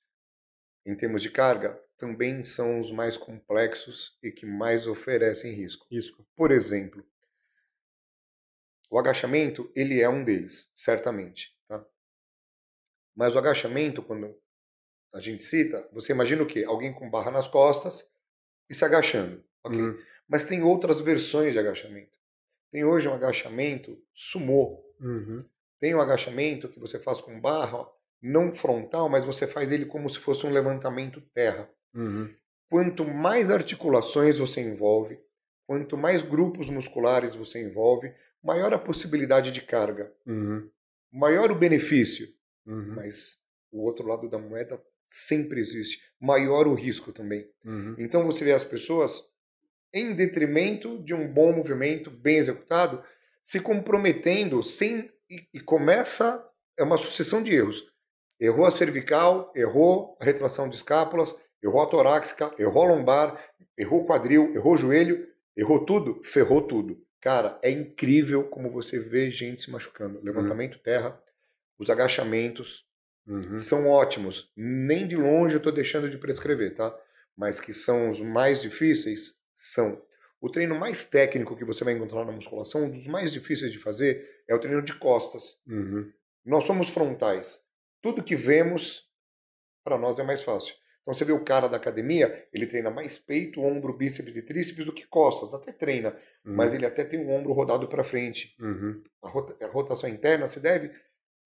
B: em termos de carga também são os mais complexos e que mais oferecem risco. risco. Por exemplo, o agachamento, ele é um deles, certamente. Tá? Mas o agachamento, quando a gente cita, você imagina o quê? Alguém com barra nas costas e se agachando. Okay? Uhum. Mas tem outras versões de agachamento. Tem hoje um agachamento sumô. Uhum. Tem um agachamento que você faz com barra, não frontal, mas você faz ele como se fosse um levantamento terra. Uhum. Quanto mais articulações você envolve, quanto mais grupos musculares você envolve, maior a possibilidade de carga, uhum. maior o benefício, uhum. mas o outro lado da moeda sempre existe, maior o risco também. Uhum. Então você vê as pessoas, em detrimento de um bom movimento bem executado, se comprometendo sem e, e começa é uma sucessão de erros. Errou a cervical, errou a retração de escápulas, errou a torácica, errou a lombar, errou o quadril, errou o joelho, errou tudo, ferrou tudo. Cara, é incrível como você vê gente se machucando. Uhum. Levantamento uhum. terra, os agachamentos uhum. são ótimos. Nem de longe eu estou deixando de prescrever, tá? Mas que são os mais difíceis, são. O treino mais técnico que você vai encontrar na musculação, um dos mais difíceis de fazer, é o treino de costas. Uhum. Nós somos frontais. Tudo que vemos, para nós é mais fácil. Então você vê o cara da academia, ele treina mais peito, ombro, bíceps e tríceps do que costas, até treina, uhum. mas ele até tem o ombro rodado para frente. Uhum. A, rota, a, rotação interna se deve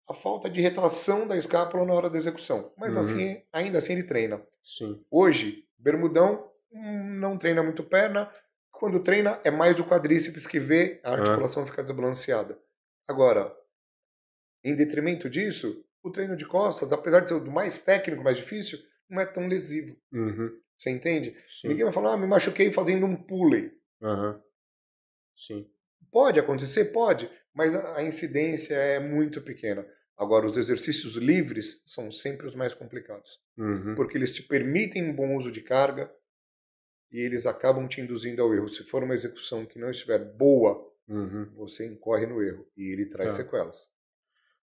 B: à falta de retração da escápula na hora da execução, mas uhum. assim, ainda assim ele treina. Sim. Hoje, bermudão não treina muito perna, quando treina é mais o quadríceps que vê a articulação ficar desbalanceada. Agora, em detrimento disso, o treino de costas, apesar de ser o mais técnico, mais difícil, não é tão lesivo. Uhum. Você entende? Sim. Ninguém vai falar, ah, me machuquei fazendo um pulley. Uhum. Sim. Pode acontecer? Pode, mas a incidência é muito pequena. Agora, os exercícios livres são sempre os mais complicados,
C: uhum. porque
B: eles te permitem um bom uso de carga e eles acabam te induzindo ao erro. Se for uma execução que não estiver boa, uhum. você incorre no erro e ele traz tá. sequelas.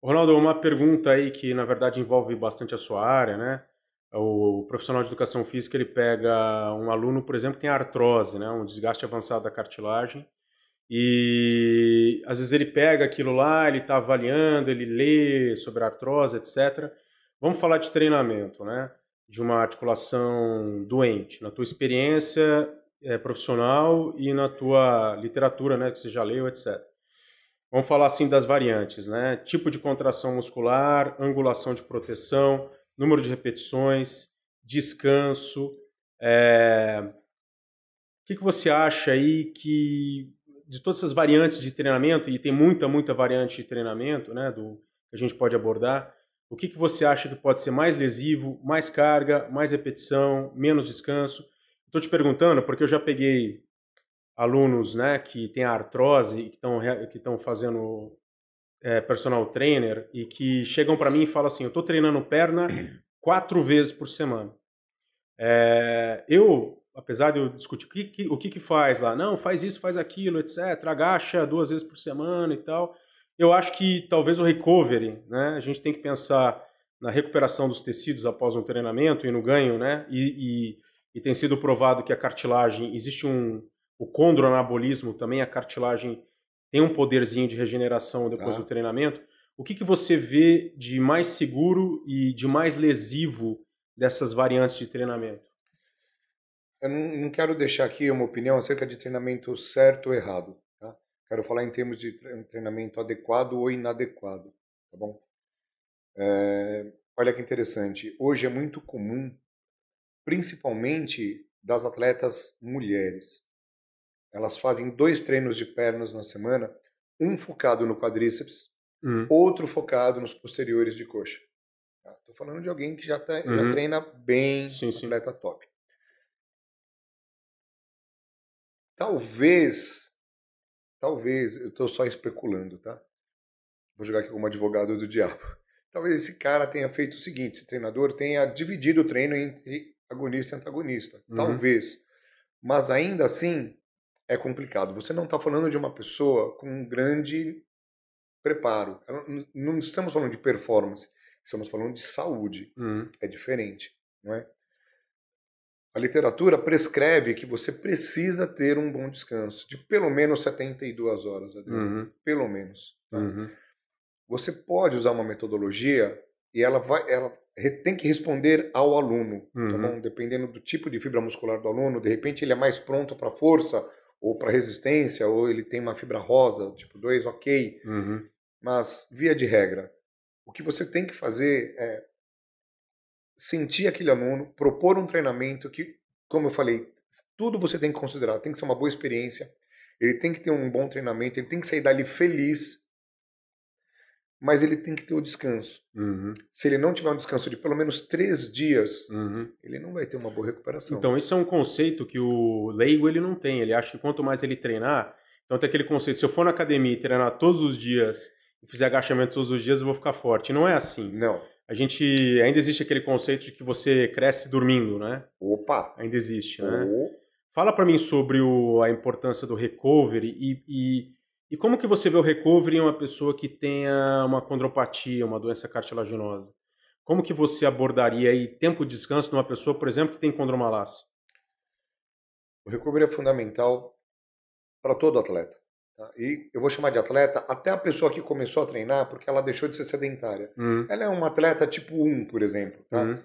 A: Ronaldo, uma pergunta aí que na verdade envolve bastante a sua área, né? É o profissional de educação física ele pega um aluno, por exemplo, que tem artrose, né, um desgaste avançado da cartilagem, e às vezes ele pega aquilo lá, ele está avaliando, ele lê sobre artrose, etc. Vamos falar de treinamento, né? De uma articulação doente. Na tua experiência é, profissional e na tua literatura, né, que você já leu, etc. Vamos falar assim das variantes, né? Tipo de contração muscular, angulação de proteção, número de repetições, descanso. É... Eh, o que, que você acha aí que de todas essas variantes de treinamento, e tem muita, muita variante de treinamento né, do, que a gente pode abordar, o que, que você acha que pode ser mais lesivo, mais carga, mais repetição, menos descanso? Estou te perguntando porque eu já peguei alunos né, que têm artrose e que estão que fazendo é, personal trainer e que chegam para mim e falam assim: eu estou treinando perna quatro vezes por semana. É, eu, apesar de eu discutir o, que, que, o que, que faz lá, não, faz isso, faz aquilo, etc., agacha duas vezes por semana e tal. Eu acho que talvez o recovery, né? A gente tem que pensar na recuperação dos tecidos após um treinamento e no ganho, né? E, e, e tem sido provado que a cartilagem, existe um. O condroanabolismo também, a cartilagem tem um poderzinho de regeneração depois tá. do treinamento. O que, que você vê de mais seguro e de mais lesivo dessas variantes de treinamento?
B: Eu não quero deixar aqui uma opinião acerca de treinamento certo ou errado. Tá? Quero falar em termos de treinamento adequado ou inadequado, tá bom? É, olha que interessante. Hoje é muito comum, principalmente das atletas mulheres, elas fazem dois treinos de pernas na semana, um focado no quadríceps, uhum. outro focado nos posteriores de coxa. Estou tá? falando de alguém que já, tá, uhum. já treina bem, sim, atleta sim. top. Talvez, talvez, eu estou só especulando, tá? Vou jogar aqui como advogado do diabo. Talvez esse cara tenha feito o seguinte, esse treinador tenha dividido o treino entre agonista e antagonista. Uhum. Talvez. Mas ainda assim, é complicado. Você não está falando de uma pessoa com um grande preparo. Não estamos falando de performance, estamos falando de saúde. Uhum. É diferente, não é? A literatura prescreve que você precisa ter um bom descanso, de pelo menos 72 horas, Adriano. Uhum. Pelo menos. Tá? Uhum. Você pode usar uma metodologia e ela vai, ela tem que responder ao aluno, tá uhum. tá Dependendo do tipo de fibra muscular do aluno, de repente ele é mais pronto para força, ou para resistência, ou ele tem uma fibra rosa, tipo 2, ok. Uhum. Mas, via de regra, o que você tem que fazer é sentir aquele aluno, propor um treinamento que, como eu falei, tudo você tem que considerar. Tem que ser uma boa experiência, ele tem que ter um bom treinamento, ele tem que sair dali feliz, mas ele tem que ter o descanso. Uhum. Se ele não tiver um descanso de pelo menos três dias, uhum. ele não vai ter uma boa recuperação. Então,
A: esse é um conceito que o leigo ele não tem. Ele acha que quanto mais ele treinar, então tem aquele conceito: se eu for na academia e treinar todos os dias e fizer agachamento todos os dias, eu vou ficar forte. Não é assim. Não. A gente ainda existe aquele conceito de que você cresce dormindo, né? Opa! Ainda existe, né? Fala para mim sobre o, a importância do recovery e, e e como que você vê o recovery em uma pessoa que tenha uma condropatia, uma doença cartilaginosa? Como que você abordaria aí tempo de descanso de uma pessoa, por exemplo, que tem condromalácia? O recovery é fundamental para todo atleta. Tá? E eu vou
B: chamar de atleta até a pessoa que começou a treinar porque ela deixou de ser sedentária. Uhum. Ela é um atleta tipo 1, por exemplo. Tá? Uhum.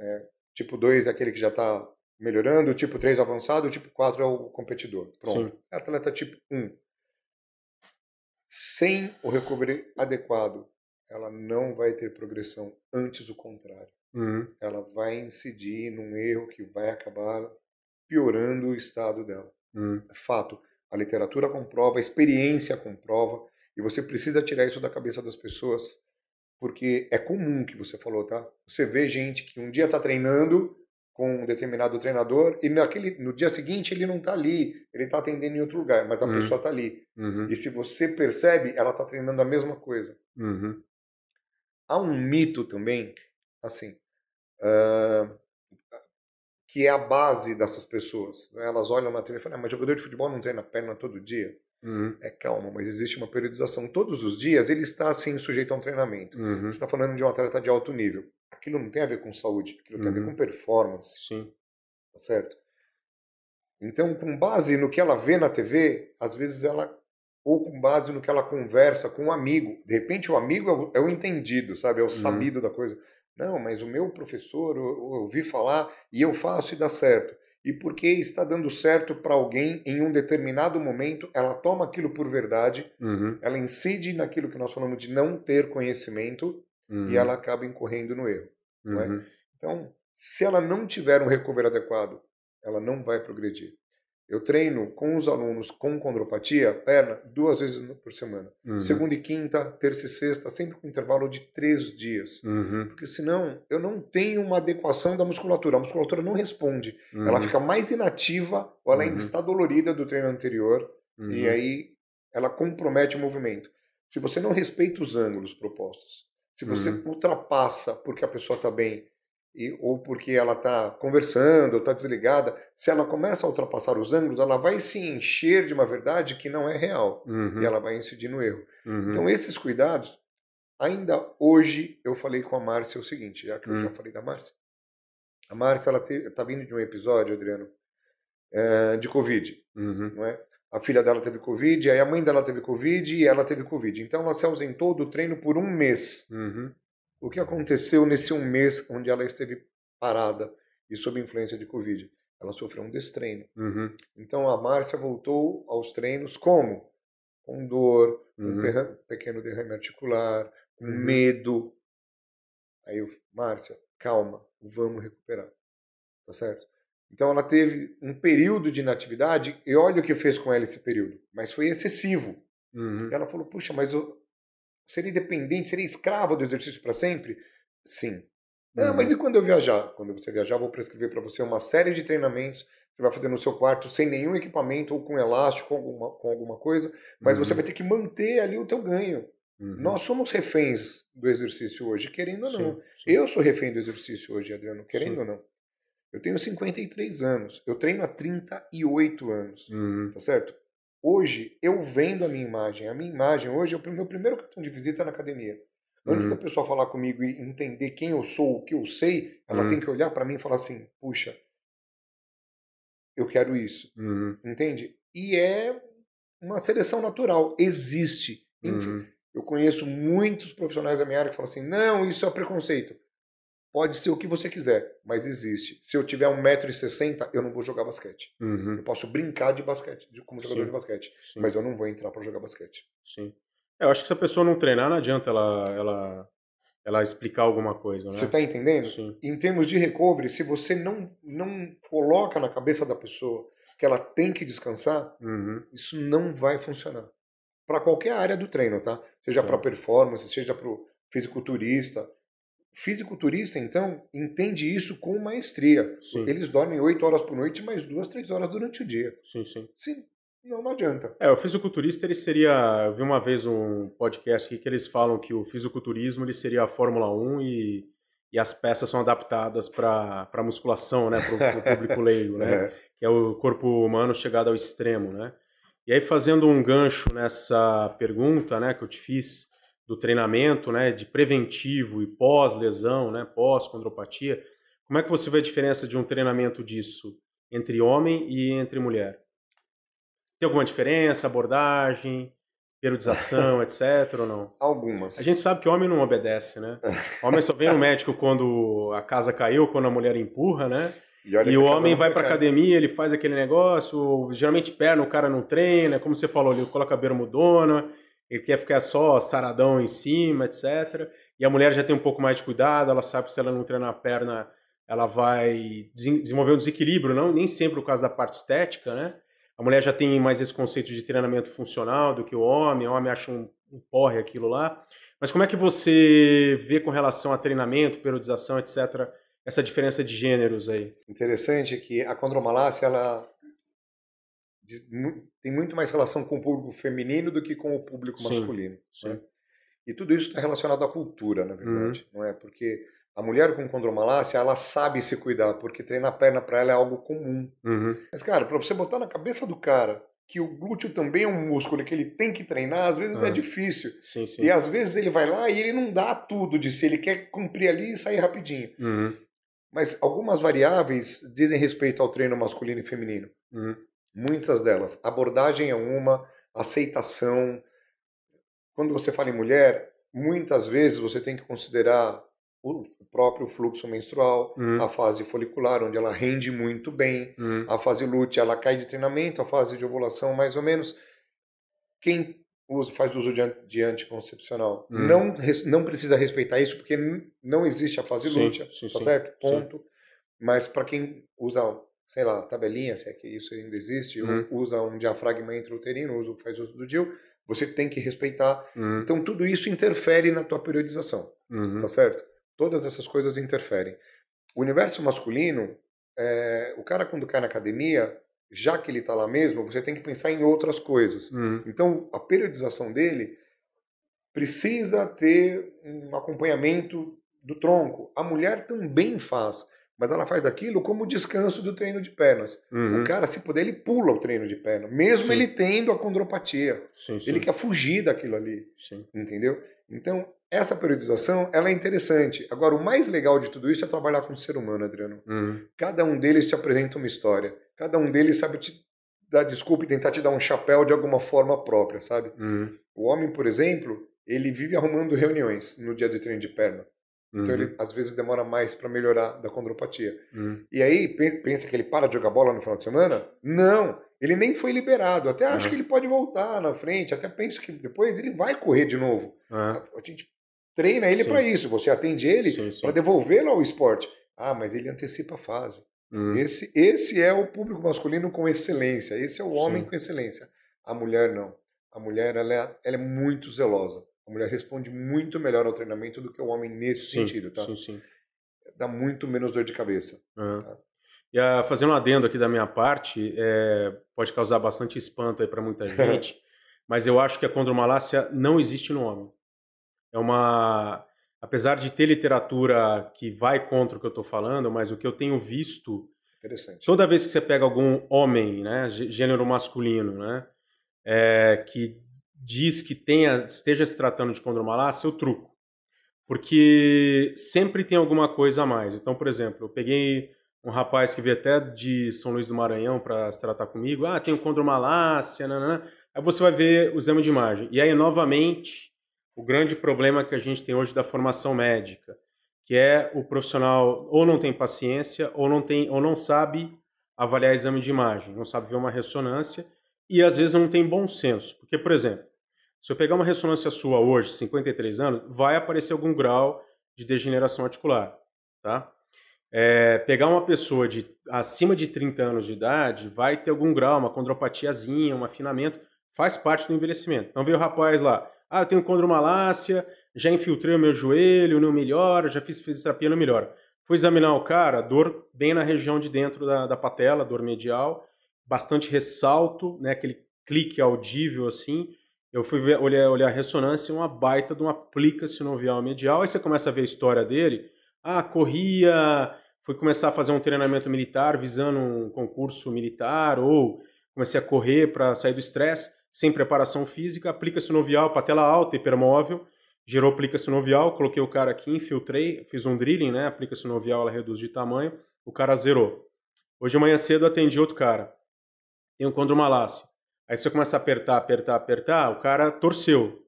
B: É, tipo 2 é aquele que já está melhorando, tipo 3 avançado, tipo 4 é o competidor. Pronto. Sim. É atleta tipo 1 sem o recovery adequado, ela não vai ter progressão, antes o contrário. Uhum. Ela vai incidir num erro que vai acabar piorando o estado dela. Uhum. É fato. A literatura comprova, a experiência comprova, e você precisa tirar isso da cabeça das pessoas, porque é comum que você falou, tá? Você vê gente que um dia está treinando, com um determinado treinador e naquele no dia seguinte ele não está ali, ele está atendendo em outro lugar, mas a uhum. pessoa está ali. Uhum. E se você percebe, ela está treinando a mesma coisa. Uhum. Há um mito também, assim, uh, que é a base dessas pessoas. Né? Elas olham na TV e falam, ah, mas jogador de futebol não treina a perna todo dia. Uhum. É calma, mas existe uma periodização. Todos os dias ele está assim sujeito a um treinamento. Uhum. Você está falando de um atleta de alto nível aquilo não tem a ver com saúde, aquilo uhum. tem a ver uhum. com performance. Sim. Tá certo? Então, com base no que ela vê na TV, às vezes ela ou com base no que ela conversa com um amigo. De repente, o amigo é o, é entendido, sabe? É o uhum. sabido uhum. da coisa. Não, mas o meu professor, eu, eu ouvi falar e eu faço e dá certo. E porque está dando certo para alguém em um determinado momento, ela toma aquilo por verdade, uhum. ela incide naquilo que nós falamos de não ter conhecimento, uhum. e ela acaba incorrendo no erro. É? Uhum. É? Então, se ela não tiver um recovery adequado, ela não vai progredir. Eu treino com os alunos com condropatia, perna, duas vezes por semana. Uhum. Segunda e quinta, terça e sexta, sempre com intervalo de três dias.
C: Uhum. Porque
B: senão eu não tenho uma adequação da musculatura. A musculatura não responde. Uhum. Ela fica mais inativa ou ela ainda uhum. está dolorida do treino anterior. E uhum. aí ela compromete o movimento. Se você não respeita os ângulos propostos, se você uhum. ultrapassa porque a pessoa está bem e, ou porque ela está conversando ou está desligada, se ela começa a ultrapassar os ângulos, ela vai se encher de uma verdade que não é real uhum. e ela vai incidir no erro. Então, uhum. Então, esses cuidados, ainda hoje eu falei com a Márcia o seguinte, já que eu já hum. falei da Márcia. A Márcia está vindo de um episódio, Adriano, é, de Covid, uhum. não é? a filha dela teve Covid, aí a mãe dela teve Covid e ela teve Covid. Então ela se ausentou do treino por um mês. Uhum. O que aconteceu nesse um mês onde ela esteve parada e sob influência de Covid? Ela sofreu um destreino. Uhum. Então a Márcia voltou aos treinos como? Com dor, uhum. um pequeno derrame articular, com uhum. medo. Aí eu, Márcia, calma, vamos recuperar. Tá certo? Então ela teve um período de inatividade e olha o que fez com ela esse período, mas foi excessivo. Uhum. Ela falou: puxa, mas eu seria dependente, seria escrava do exercício para sempre? Sim. Uhum. Ah, mas uhum. e quando eu viajar? Quando você viajar, vou prescrever para você uma série de treinamentos. Você vai fazer no seu quarto sem nenhum equipamento ou com elástico, alguma, com alguma coisa, mas uhum. você vai ter que manter ali o teu ganho. Uhum. Nós somos reféns do exercício hoje, querendo ou não. Sim, sim. Eu sou refém do exercício hoje, Adriano, querendo sim. ou não. Eu tenho 53 anos, eu treino há 38 anos, uhum. tá certo? Hoje eu vendo a minha imagem. A minha imagem hoje é o meu primeiro cartão de visita é na academia. Antes uhum. da pessoa falar comigo e entender quem eu sou, o que eu sei, ela uhum. tem que olhar para mim e falar assim: puxa, eu quero isso. Uhum. Entende? E é uma seleção natural, existe. Enfim, uhum. eu conheço muitos profissionais da minha área que falam assim: não, isso é preconceito. Pode ser o que você quiser, mas existe. Se eu tiver 1,60m, eu não vou jogar basquete. Uhum. Eu posso brincar de basquete, como jogador Sim. de basquete, Sim. mas eu não vou entrar para jogar basquete.
A: Sim. É, eu acho que se a pessoa não treinar, não adianta ela, ela, ela explicar alguma coisa, né? Você está entendendo? Sim.
B: Em termos de recovery, se você não, não coloca na cabeça da pessoa que ela tem que descansar, uhum. isso não vai funcionar. Para qualquer área do treino, tá? Seja para performance, seja para o fisiculturista, Fisiculturista, então, entende isso com maestria. Sim. Eles dormem oito horas por noite, mais duas, três horas durante o dia. Sim, sim. Sim, não, não adianta.
A: É, o fisiculturista ele seria. Eu vi uma vez um podcast aqui que eles falam que o fisiculturismo ele seria a Fórmula 1 e, e as peças são adaptadas para musculação, né? Para o público leigo, né? É. Que é o corpo humano chegado ao extremo, né? E aí, fazendo um gancho nessa pergunta né, que eu te fiz, do treinamento, né, de preventivo e pós-lesão, né, pós-condropatia, como é que você vê a diferença de um treinamento disso entre homem e entre mulher? Tem alguma diferença, abordagem, periodização, etc ou não? Algumas. A gente sabe que homem não obedece, né? homem só vem no médico quando a casa caiu, quando a mulher empurra, né? E, e o homem vai para academia, ele faz aquele negócio, geralmente perna, o cara não treina, como você falou ali, coloca a bermudona, ele quer ficar só saradão em cima, etc. E a mulher já tem um pouco mais de cuidado, ela sabe que se ela não treinar a perna, ela vai desenvolver um desequilíbrio, não? Nem sempre o caso da parte estética, né? A mulher já tem mais esse conceito de treinamento funcional do que o homem, o homem acha um, um porre aquilo lá. Mas como é que você vê com relação a treinamento, periodização, etc., essa diferença de gêneros aí? Interessante que a condromalácia,
B: ela tem muito mais relação com o público feminino do que com o público sim, masculino. Sim. Né? E tudo isso está relacionado à cultura, na uhum. verdade, uhum. não é? Porque a mulher com condromalácia, ela sabe se cuidar, porque treinar perna para ela é algo comum. Uhum. Mas, cara, para você botar na cabeça do cara que o glúteo também é um músculo que ele tem que treinar, às vezes é ah. difícil. Sim, sim. E às vezes ele vai lá e ele não dá tudo de si, ele quer cumprir ali e sair rapidinho. Uhum. Mas algumas variáveis dizem respeito ao treino masculino e feminino. Uhum muitas delas. Abordagem é uma, aceitação. Quando você fala em mulher, muitas vezes você tem que considerar o próprio fluxo menstrual, uhum. a fase folicular, onde ela rende muito bem, uhum. a fase lute ela cai de treinamento, a fase de ovulação, mais ou menos. Quem usa, faz uso de, anticoncepcional uhum. não, não precisa respeitar isso, porque não existe a fase lute tá sim, certo? Ponto. Mas para quem usa sei lá, tabelinha, se é que isso ainda existe, uhum. usa um diafragma intrauterino, usa, faz uso do DIL, você tem que respeitar. Uhum. Então, tudo isso interfere na tua periodização, uhum. tá certo? Todas essas coisas interferem. O universo masculino, é, o cara quando cai na academia, já que ele está lá mesmo, você tem que pensar em outras coisas. Uhum. Então, a periodização dele precisa ter um acompanhamento do tronco. A mulher também faz. Mas ela faz aquilo como descanso do treino de pernas. Uhum. O cara, se puder, ele pula o treino de perna, mesmo sim. ele tendo a condropatia. Sim, sim. Ele quer fugir daquilo ali. Entendeu? Então, essa periodização ela é interessante. Agora, o mais legal de tudo isso é trabalhar com o ser humano, Adriano. Uhum. Cada um deles te apresenta uma história. Cada um deles sabe te dar desculpa e tentar te dar um chapéu de alguma forma própria, sabe? Uhum. O homem, por exemplo, ele vive arrumando reuniões no dia do treino de perna. Então ele uhum. às vezes demora mais para melhorar da condropatia. Uhum. E aí pensa que ele para de jogar bola no final de semana? Não, ele nem foi liberado. Até acho uhum. que ele pode voltar na frente, até penso que depois ele vai correr de novo. Uhum. A gente
A: treina ele para isso,
B: você atende ele para devolvê-lo ao esporte. Ah, mas ele antecipa a fase. Uhum. Esse, esse é o público masculino com excelência, esse é o homem sim. com excelência. A mulher não. A mulher ela é, ela é muito zelosa. A mulher responde muito melhor ao treinamento do que o homem nesse sim, sentido, tá? Sim, sim. Dá muito menos dor de cabeça.
A: Uhum. Tá? E a, ah, fazendo um adendo aqui da minha parte, é, pode causar bastante espanto aí para muita gente, mas eu acho que a condromalácia não existe no homem. É uma. Apesar de ter literatura que vai contra o que eu estou falando, mas o que eu tenho visto. Toda vez que você pega algum homem, né, gênero masculino, né, é, que diz que tenha, esteja se tratando de condromalácia, eu truco. Porque sempre tem alguma coisa a mais. Então, por exemplo, eu peguei um rapaz que veio até de São Luís do Maranhão para se tratar comigo. Ah, tem condromalácia, nanana. Aí você vai ver o exame de imagem. E aí, novamente, o grande problema que a gente tem hoje da formação médica, que é o profissional ou não tem paciência ou não, tem, ou não sabe avaliar exame de imagem, não sabe ver uma ressonância e às vezes não tem bom senso. Porque, por exemplo, se eu pegar uma ressonância sua hoje, 53 anos, vai aparecer algum grau de degeneração articular, tá? É, pegar uma pessoa de acima de 30 anos de idade vai ter algum grau, uma condropatiazinha, um afinamento, faz parte do envelhecimento. Então veio o rapaz lá, ah, eu tenho condromalácia, já infiltrei o meu joelho, não melhora, já fiz fisioterapia, não melhora. Fui examinar o cara, dor bem na região de dentro da, da patela, dor medial, bastante ressalto, né, aquele clique audível assim. Eu fui ver, olhar, olhar a ressonância, uma baita de uma plica sinovial medial. Aí você começa a ver a história dele. Ah, corria, fui começar a fazer um treinamento militar visando um concurso militar, ou comecei a correr para sair do estresse, sem preparação física, plica sinovial, patela alta, hipermóvel, gerou plica sinovial, coloquei o cara aqui, infiltrei, fiz um drilling, né? A plica sinovial ela reduz de tamanho, o cara zerou. Hoje de manhã cedo atendi outro cara tem um condromalácia Aí você começa a apertar, apertar, apertar, o cara torceu.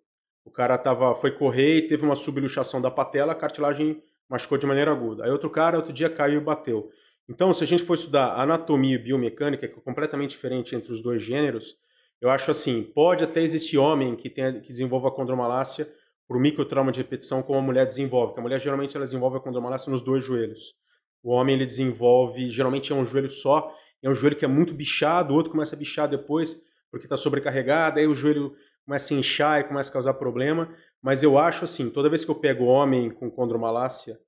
A: O cara tava, foi correr e teve uma subluxação da patela, a cartilagem machucou de maneira aguda. Aí outro cara, outro dia caiu e bateu. Então, se a gente for estudar anatomia e biomecânica, que é completamente diferente entre os dois gêneros, eu acho assim, pode até existir homem que, tenha, que desenvolva a condromalácia por microtrauma de repetição como a mulher desenvolve, Porque a mulher geralmente ela desenvolve a condromalácia nos dois joelhos. O homem ele desenvolve, geralmente é um joelho só, é um joelho que é muito bichado, o outro começa a bichar depois porque está sobrecarregado, aí o joelho começa a inchar e começa a causar problema. Mas eu acho assim, toda vez que eu pego homem com condromalácia,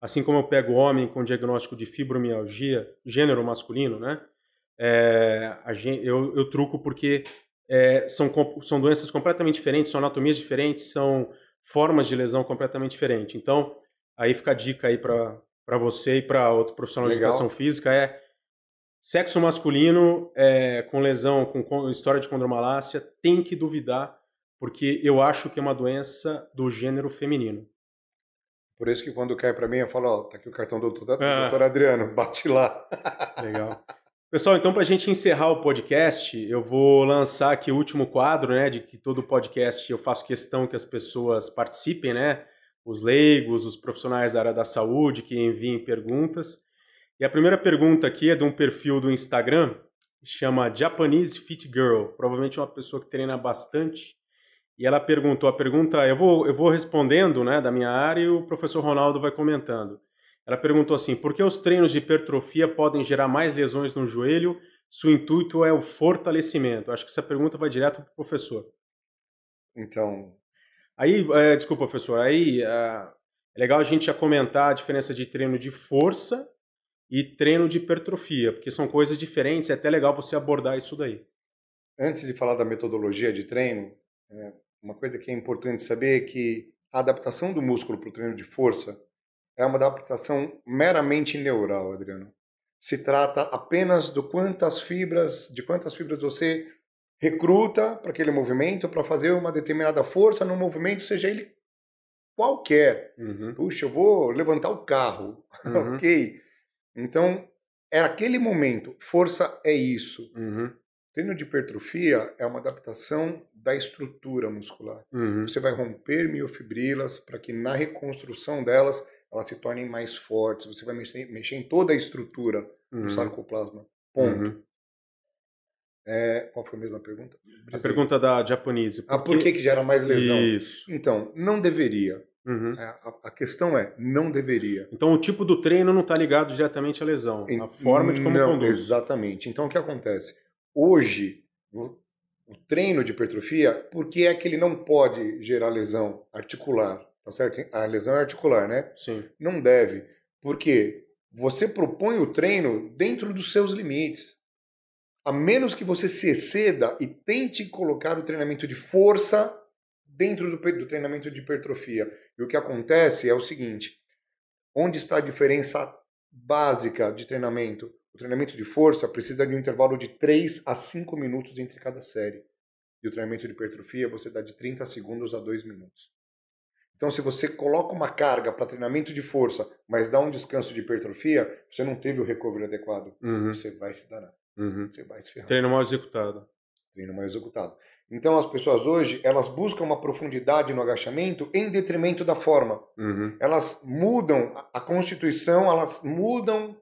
A: assim como eu pego homem com diagnóstico de fibromialgia, gênero masculino, né? É, gente, eu, eu, truco porque é, são, são doenças completamente diferentes, são anatomias diferentes, são formas de lesão completamente diferentes. Então, aí fica a dica aí para você e para outro profissional Legal. de educação física, é Sexo masculino é, com lesão, com, com história de condromalácia, tem que duvidar, porque eu acho que é uma doença do gênero feminino. Por isso que quando cai para mim, eu falo, ó, tá aqui o cartão do doutor, é. doutor Adriano, bate lá. Legal. Pessoal, então para a gente encerrar o podcast, eu vou lançar aqui o último quadro, né, de que todo podcast eu faço questão que as pessoas participem, né, os leigos, os profissionais da área da saúde que enviem perguntas. E a primeira pergunta aqui é de um perfil do Instagram, chama Japanese Fit Girl, provavelmente é uma pessoa que treina bastante. E ela perguntou, a pergunta, eu vou, eu vou respondendo, né, da minha área e o professor Ronaldo vai comentando. Ela perguntou assim: por que os treinos de hipertrofia podem gerar mais lesões no joelho? Se o intuito é o fortalecimento? Acho que essa pergunta vai direto para o professor. Então. Aí, é, desculpa, professor, aí é, é legal a gente já comentar a diferença de treino de força e treino de hipertrofia, porque são coisas diferentes, é até legal você abordar isso daí. Antes de falar da metodologia de treino, é, uma
B: coisa que é importante saber é que a adaptação do músculo para o treino de força é uma adaptação meramente neural, Adriano. Se trata apenas do quantas fibras, de quantas fibras você recruta para aquele movimento para fazer uma determinada força no movimento, seja ele qualquer. Uhum. Puxa, eu vou levantar o carro, uhum. ok? Então, é aquele momento. Força é isso. Uhum. Treino de hipertrofia é uma adaptação da estrutura muscular. Uhum. Você vai romper miofibrilas para que na reconstrução delas elas se tornem mais fortes. Você vai mexer, mexer em toda a estrutura uhum. do sarcoplasma. Ponto. Uhum. É, qual foi a mesma pergunta? A pergunta
A: da Japonese. Por ah, por que, que gera mais lesão? Isso.
B: Então, não deveria. Uhum. É, a, a, questão é, não deveria.
A: Então o tipo do treino não está ligado diretamente à lesão, a forma de como não, conduz. Exatamente. Então o que acontece? Hoje, o, o treino de hipertrofia, por que é que ele não
B: pode gerar lesão articular? Tá certo? A lesão é articular, né? Sim. Não deve. Porque você propõe o treino dentro dos seus limites. A menos que você se exceda e tente colocar o treinamento de força dentro do, do treinamento de hipertrofia. E o que acontece é o seguinte: onde está a diferença básica de treinamento? O treinamento de força precisa de um intervalo de 3 a 5 minutos entre cada série. E o treinamento de hipertrofia você dá de 30 segundos a 2 minutos. Então, se você coloca uma carga para treinamento de força, mas dá um descanso de hipertrofia, você não teve o recovery adequado. Uhum. Você vai se danar.
A: Uhum. Você vai se ferrar. Treino mal executado. Treino mal executado.
B: Então as pessoas hoje elas buscam uma profundidade no agachamento em detrimento da forma. Uhum. Elas mudam a constituição, elas mudam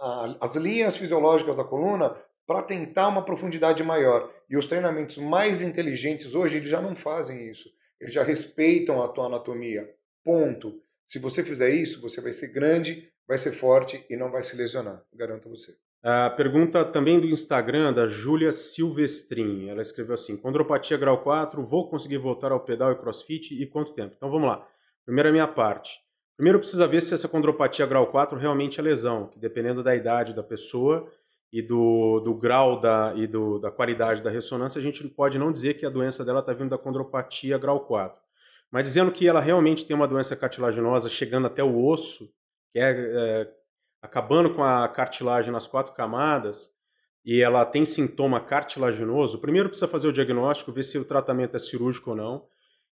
B: a, as linhas fisiológicas da coluna para tentar uma profundidade maior. E os treinamentos mais inteligentes hoje eles já não fazem isso. Eles já respeitam a tua anatomia. Ponto. Se você fizer isso, você vai ser grande, vai ser forte e não vai se lesionar. Garanto a você.
A: A pergunta também do Instagram da Júlia Silvestrin. Ela escreveu assim: Condropatia grau 4, vou conseguir voltar ao pedal e crossfit e quanto tempo? Então vamos lá. Primeiro a minha parte. Primeiro precisa ver se essa condropatia grau 4 realmente é lesão, que dependendo da idade da pessoa e do, do grau da, e do, da qualidade da ressonância, a gente pode não dizer que a doença dela está vindo da condropatia grau 4. Mas dizendo que ela realmente tem uma doença cartilaginosa chegando até o osso, que é, é acabando com a cartilagem nas quatro camadas e ela tem sintoma cartilaginoso, primeiro precisa fazer o diagnóstico, ver se o tratamento é cirúrgico ou não.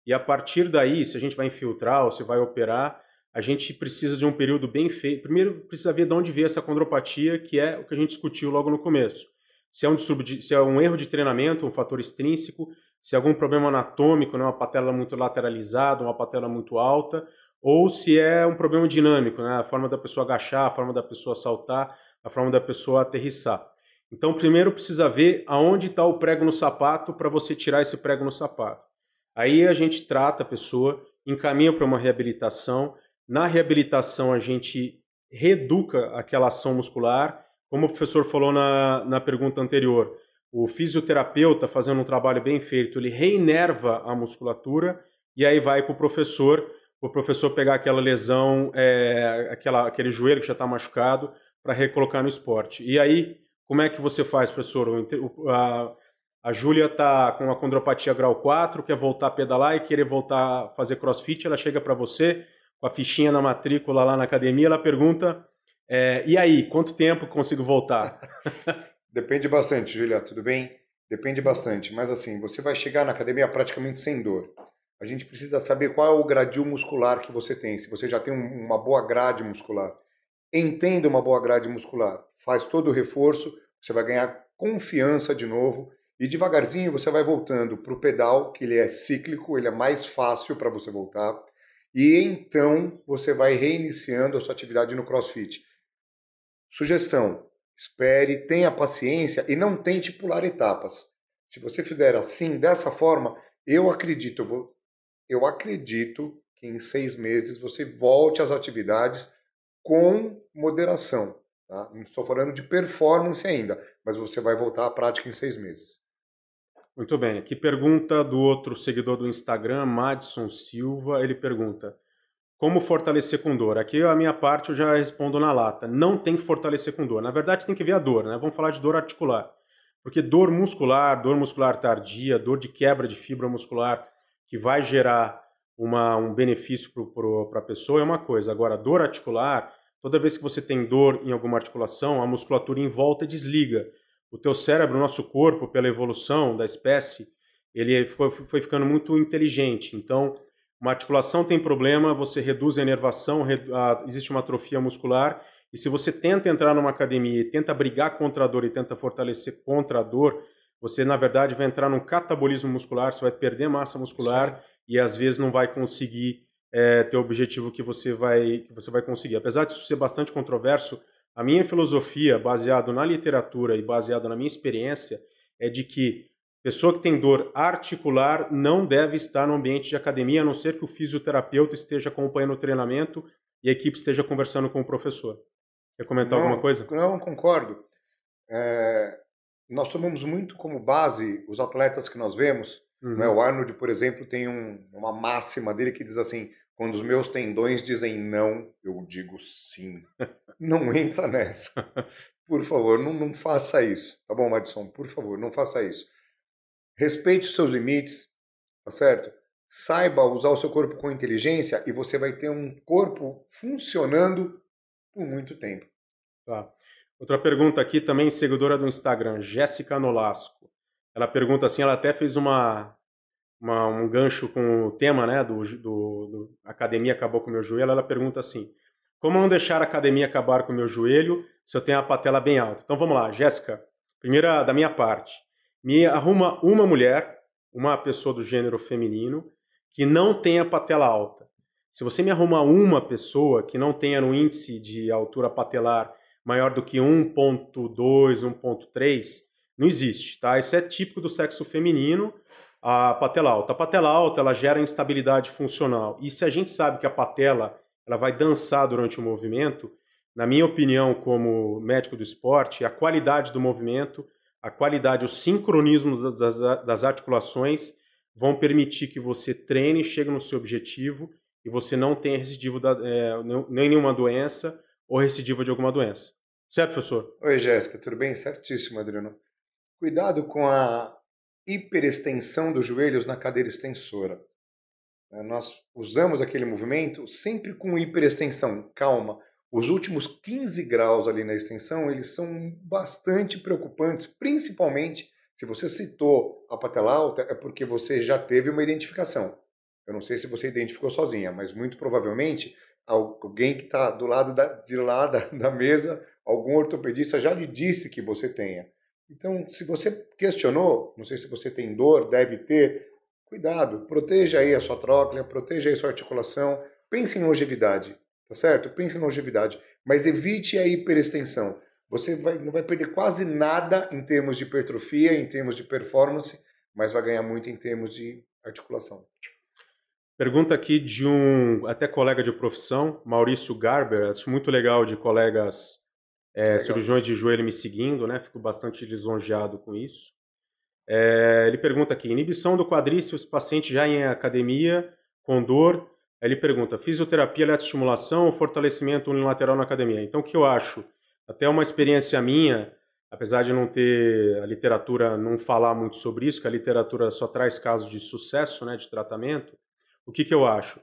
A: E a partir daí, se a gente vai infiltrar ou se vai operar, a gente precisa de um período bem feito. Primeiro, precisa ver de onde veio essa condropatia, que é o que a gente discutiu logo no começo. Se é um, se é um erro de treinamento, um fator extrínseco, se é algum problema anatômico, né, uma patela muito lateralizada, uma patela muito alta, ou se é um problema dinâmico, né? a forma da pessoa agachar, a forma da pessoa saltar, a forma da pessoa aterrissar. Então, primeiro precisa ver aonde está o prego no sapato para você tirar esse prego no sapato. Aí a gente trata a pessoa, encaminha para uma reabilitação. Na reabilitação, a gente reduca aquela ação muscular, como o professor falou na, na pergunta anterior. O fisioterapeuta, fazendo um trabalho bem feito, ele reinerva a musculatura e aí vai para o professor o professor pegar aquela lesão, é, aquela, aquele joelho que já está machucado, para recolocar no esporte. E aí, como é que você faz, professor? O, a, a Júlia está com uma condropatia grau 4, quer voltar a pedalar e querer voltar a fazer crossfit, ela chega para você com a fichinha na matrícula lá na academia, ela pergunta, é, e aí, quanto tempo consigo voltar? Depende bastante,
B: Julia, tudo bem? Depende bastante, mas assim, você vai chegar na academia praticamente sem dor. A gente precisa saber qual é o gradil muscular que você tem. Se você já tem uma boa grade muscular, entenda uma boa grade muscular, faz todo o reforço, você vai ganhar confiança de novo e devagarzinho você vai voltando para o pedal, que ele é cíclico, ele é mais fácil para você voltar. E então você vai reiniciando a sua atividade no CrossFit. Sugestão: espere, tenha paciência e não tente pular etapas. Se você fizer assim, dessa forma, eu acredito, eu vou eu acredito que em seis meses você volte às atividades
A: com
B: moderação. Tá? Não estou falando de performance ainda, mas você vai voltar
A: à prática em seis meses. Muito bem. Aqui pergunta do outro seguidor do Instagram, Madison Silva. Ele pergunta: Como fortalecer com dor? Aqui a minha parte eu já respondo na lata. Não tem que fortalecer com dor. Na verdade, tem que ver a dor, né? Vamos falar de dor articular. Porque dor muscular, dor muscular tardia, dor de quebra de fibra muscular, que vai gerar uma, um benefício para a pessoa é uma coisa. Agora, dor articular, toda vez que você tem dor em alguma articulação, a musculatura em volta desliga. O teu cérebro, o nosso corpo, pela evolução da espécie, ele foi, foi ficando muito inteligente. Então, uma articulação tem problema, você reduz a inervação, a, existe uma atrofia muscular, e se você tenta entrar numa academia e tenta brigar contra a dor e tenta fortalecer contra a dor, você na verdade vai entrar num catabolismo muscular, você vai perder massa muscular Sim. e às vezes não vai conseguir é, ter o objetivo que você vai que você vai conseguir. Apesar disso ser bastante controverso, a minha filosofia, baseado na literatura e baseado na minha experiência, é de que pessoa que tem dor articular não deve estar no ambiente de academia, a não ser que o fisioterapeuta esteja acompanhando o treinamento e a equipe esteja conversando com o professor. Quer comentar não, alguma coisa?
B: Não, concordo. É, nós tomamos muito como base os atletas que nós vemos. Uhum. É? O Arnold, por exemplo, tem um, uma máxima dele que diz assim: quando os meus tendões dizem não, eu digo sim. não entra nessa. Por favor, não, não faça isso. Tá bom, Madison? Por favor, não faça isso. Respeite os seus limites, tá certo? Saiba usar o seu corpo com inteligência e você vai ter um corpo funcionando
A: por muito tempo. Tá. Outra pergunta aqui, também seguidora do Instagram, Jéssica Nolasco. Ela pergunta assim, ela até fez uma, uma, um gancho com o tema né, do, do, do Academia Acabou com o Meu Joelho. Ela pergunta assim, como não deixar a academia acabar com o meu joelho se eu tenho a patela bem alta? Então vamos lá, Jéssica, primeira da minha parte. Me arruma uma mulher, uma pessoa do gênero feminino, que não tenha patela alta. Se você me arrumar uma pessoa que não tenha no índice de altura patelar maior do que 1.2, 1.3, não existe, tá? Isso é típico do sexo feminino, a patela alta. A patela alta, ela gera instabilidade funcional. E se a gente sabe que a patela, ela vai dançar durante o movimento, na minha opinião, como médico do esporte, a qualidade do movimento, a qualidade, o sincronismo das, das articulações vão permitir que você treine, chegue no seu objetivo e você não tenha recidivo da, é, nenhuma doença ou recidiva de alguma doença. Certo, professor?
B: Oi, Jéssica, tudo bem? Certíssimo, Adriano. Cuidado com a hiperextensão dos joelhos na cadeira extensora. É, nós usamos aquele movimento sempre com hiperextensão. Calma, os últimos 15 graus ali na extensão, eles são bastante preocupantes, principalmente se você citou a patela alta, é porque você já teve uma identificação. Eu não sei se você identificou sozinha, mas muito provavelmente alguém que está do lado da, de lá da, da mesa algum ortopedista já lhe disse que você tenha. Então, se você questionou, não sei se você tem dor, deve ter, cuidado, proteja aí a sua tróclea, proteja aí a sua articulação, pense em longevidade, tá certo? Pense em longevidade, mas evite a hiperextensão. Você vai, não vai perder quase nada em termos de hipertrofia, em termos de performance, mas vai ganhar muito em termos de articulação.
A: Pergunta aqui de um até colega de profissão, Maurício Garber, acho muito legal de colegas é, cirurgiões de joelho me seguindo, né? Fico bastante lisonjeado com isso. É, ele pergunta aqui: inibição do quadríceps, paciente já em academia, com dor. Aí ele pergunta: fisioterapia, eletroestimulação ou fortalecimento unilateral na academia? Então, o que eu acho? Até uma experiência minha, apesar de não ter a literatura não falar muito sobre isso, que a literatura só traz casos de sucesso, né, de tratamento. O que, que eu acho?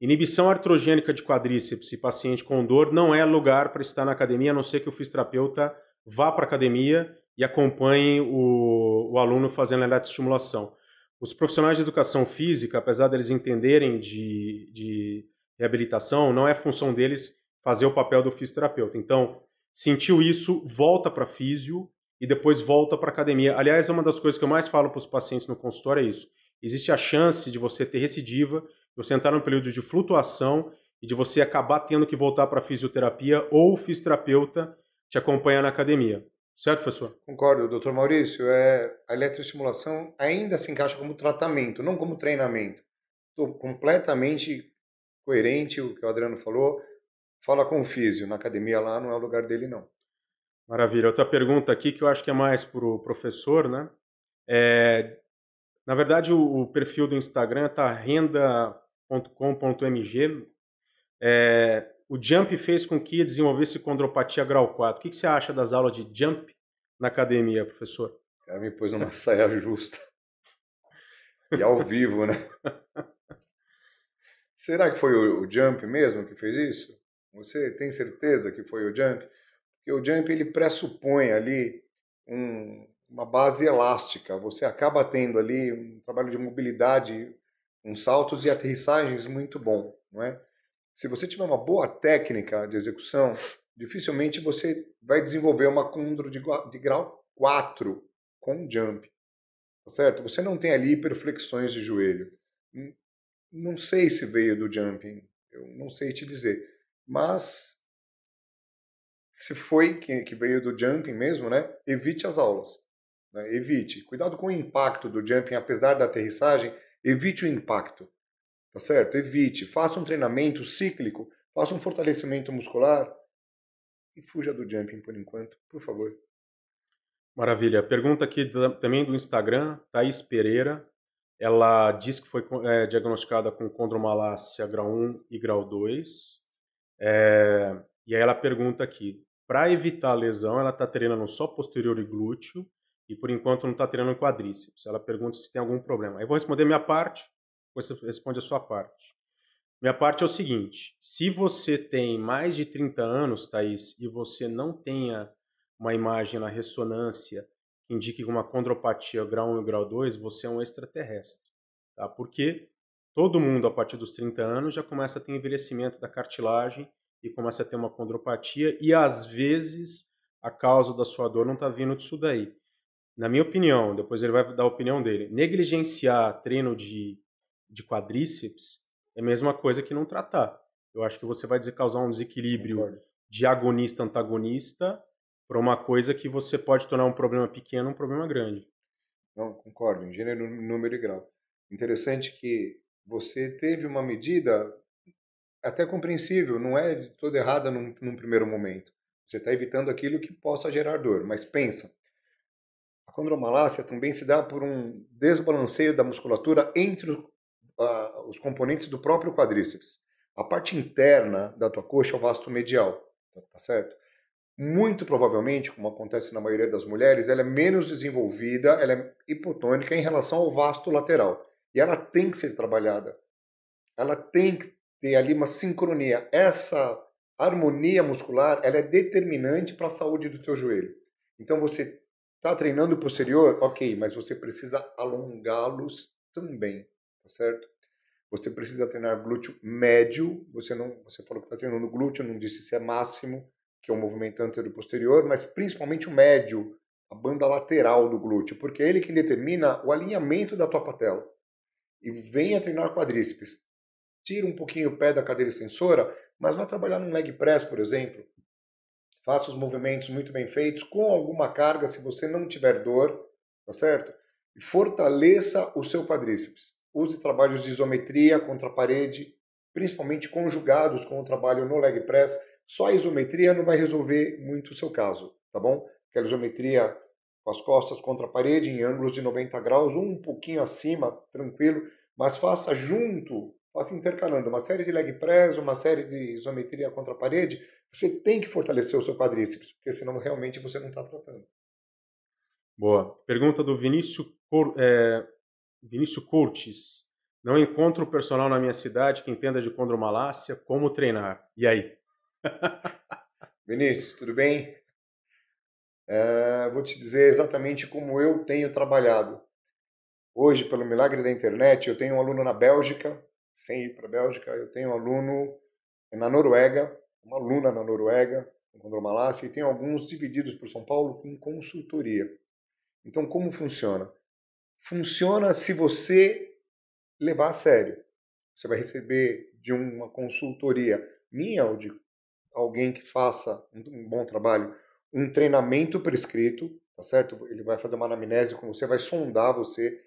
A: Inibição artrogênica de quadríceps e paciente com dor não é lugar para estar na academia, a não ser que o fisioterapeuta vá para a academia e acompanhe o, o aluno fazendo eletroestimulação. Os profissionais de educação física, apesar deles entenderem de, de reabilitação, não é função deles fazer o papel do fisioterapeuta. Então, sentiu isso, volta para físio e depois volta para academia. Aliás, é uma das coisas que eu mais falo para os pacientes no consultório é isso. Existe a chance de você ter recidiva você entrar num período de flutuação e de você acabar tendo que voltar para fisioterapia ou fisioterapeuta te acompanhar na academia. Certo, professor?
B: Concordo, doutor Maurício. É, a eletroestimulação ainda se encaixa como tratamento, não como treinamento. Estou completamente coerente o que o Adriano falou. Fala com o físio, na
A: academia lá não é o lugar dele, não. Maravilha. Outra pergunta aqui que eu acho que é mais para o professor, né? É, na verdade, o, o perfil do Instagram tá renda .com.mg. É, eh, o Jump fez com que desenvolvesse condropatia grau 4. O que, que você acha das aulas de Jump na academia, professor? O cara me pôs numa
B: saia justa. E ao vivo, né? Será que foi o Jump mesmo que fez isso? Você tem certeza que foi o Jump? Porque o Jump ele pressupõe ali um, uma base elástica. Você acaba tendo ali um trabalho de mobilidade uns saltos e aterrissagens muito bom, não é? Se você tiver uma boa técnica de execução, dificilmente você vai desenvolver uma condro de, de grau 4 com jump, tá certo? Você não tem ali hiperflexões de joelho. Hum, não sei se veio do jumping, eu não sei te dizer, mas se foi que, que veio do jumping mesmo, né? Evite as aulas, né? evite. Cuidado com o impacto do jumping, apesar da aterrissagem, Evite o impacto, tá certo? Evite. Faça um treinamento cíclico, faça um fortalecimento muscular e fuja do jumping por enquanto, por favor.
A: Maravilha. Pergunta aqui também do Instagram, Thaís Pereira. Ela diz que foi é, diagnosticada com condromalácia grau 1 e grau 2. É, e aí ela pergunta aqui, para evitar a lesão, ela está treinando só posterior e glúteo e por enquanto não está treinando quadríceps. Ela pergunta se tem algum problema. Aí eu vou responder minha parte, você responde a sua parte. Minha parte é o seguinte: se você tem mais de 30 anos, Thaís, e você não tenha uma imagem na ressonância que indique uma condropatia grau 1 e grau 2, você é um extraterrestre. Tá? Porque todo mundo, a partir dos 30 anos, já começa a ter envelhecimento da cartilagem e começa a ter uma condropatia, e às vezes a causa da sua dor não está vindo disso daí na minha opinião, depois ele vai dar a opinião dele, negligenciar treino de, de quadríceps é a mesma coisa que não tratar. Eu acho que você vai causar um desequilíbrio de agonista-antagonista para uma coisa que você pode tornar um problema pequeno um problema grande.
B: Não, concordo, em gênero, número e grau. Interessante que você teve uma medida até compreensível, não é toda errada num, num primeiro momento. Você está evitando aquilo que possa gerar dor, mas pensa, a condromalácia também se dá por um desbalanceio da musculatura entre uh, os componentes do próprio quadríceps. A parte interna da tua coxa é o vasto medial, tá, tá certo? Muito provavelmente, como acontece na maioria das mulheres, ela é menos desenvolvida, ela é hipotônica em relação ao vasto lateral. E ela tem que ser trabalhada. Ela tem que ter ali uma sincronia. Essa harmonia muscular, ela é determinante para a saúde do teu joelho. Então você Tá treinando o posterior? Ok, mas você precisa alongá-los também, tá certo? Você precisa treinar glúteo médio. Você não, você falou que está treinando glúteo, não disse se é máximo, que é o movimento anterior e posterior, mas principalmente o médio, a banda lateral do glúteo, porque é ele que determina o alinhamento da tua patela. E venha treinar quadríceps. Tira um pouquinho o pé da cadeira extensora, mas vai trabalhar num leg press, por exemplo, faça os movimentos muito bem feitos, com alguma carga, se você não tiver dor, tá certo? E fortaleça o seu quadríceps. Use trabalhos de isometria contra a parede, principalmente conjugados com o trabalho no leg press. Só a isometria não vai resolver muito o seu caso, tá bom? Aquela isometria com as costas contra a parede em ângulos de 90 graus, um pouquinho acima, tranquilo, mas faça junto assim, intercalando uma série de leg press, uma série de isometria contra a parede, você tem que fortalecer o seu quadríceps, porque senão realmente você não está tratando.
A: Boa. Pergunta do Vinícius, Cor, é, Vinícius Cortes. Não encontro personal na minha cidade que entenda de condromalácia, como treinar. E aí? Vinícius, tudo bem? É, vou te dizer exatamente como
B: eu tenho trabalhado. Hoje, pelo milagre da internet, eu tenho um aluno na Bélgica sem ir para a Bélgica, eu tenho um aluno na Noruega, uma aluna na Noruega, em Condromalácia, e tem alguns divididos por São Paulo em consultoria. Então, como funciona? Funciona se você levar a sério. Você vai receber de uma consultoria minha ou de alguém que faça um bom trabalho um treinamento prescrito, tá certo? Ele vai fazer uma anamnese com você, vai sondar você,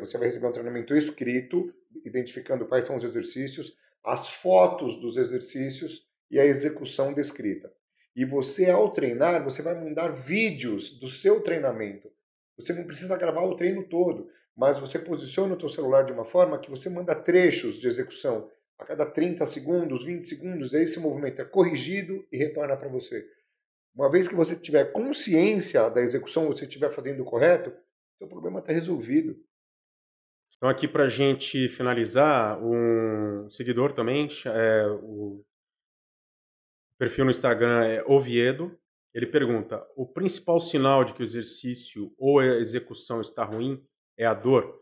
B: você vai receber um treinamento escrito identificando quais são os exercícios, as fotos dos exercícios e a execução descrita. E você, ao treinar, você vai mandar vídeos do seu treinamento. Você não precisa gravar o treino todo, mas você posiciona o seu celular de uma forma que você manda trechos de execução. A cada 30 segundos, 20 segundos, esse movimento é corrigido e retorna para você. Uma vez que você tiver consciência da execução, você estiver fazendo o correto, seu problema está resolvido.
A: Então, aqui para a gente finalizar, um seguidor também, é, o perfil no Instagram é Oviedo. Ele pergunta: o principal sinal de que o exercício ou a execução está ruim é a dor?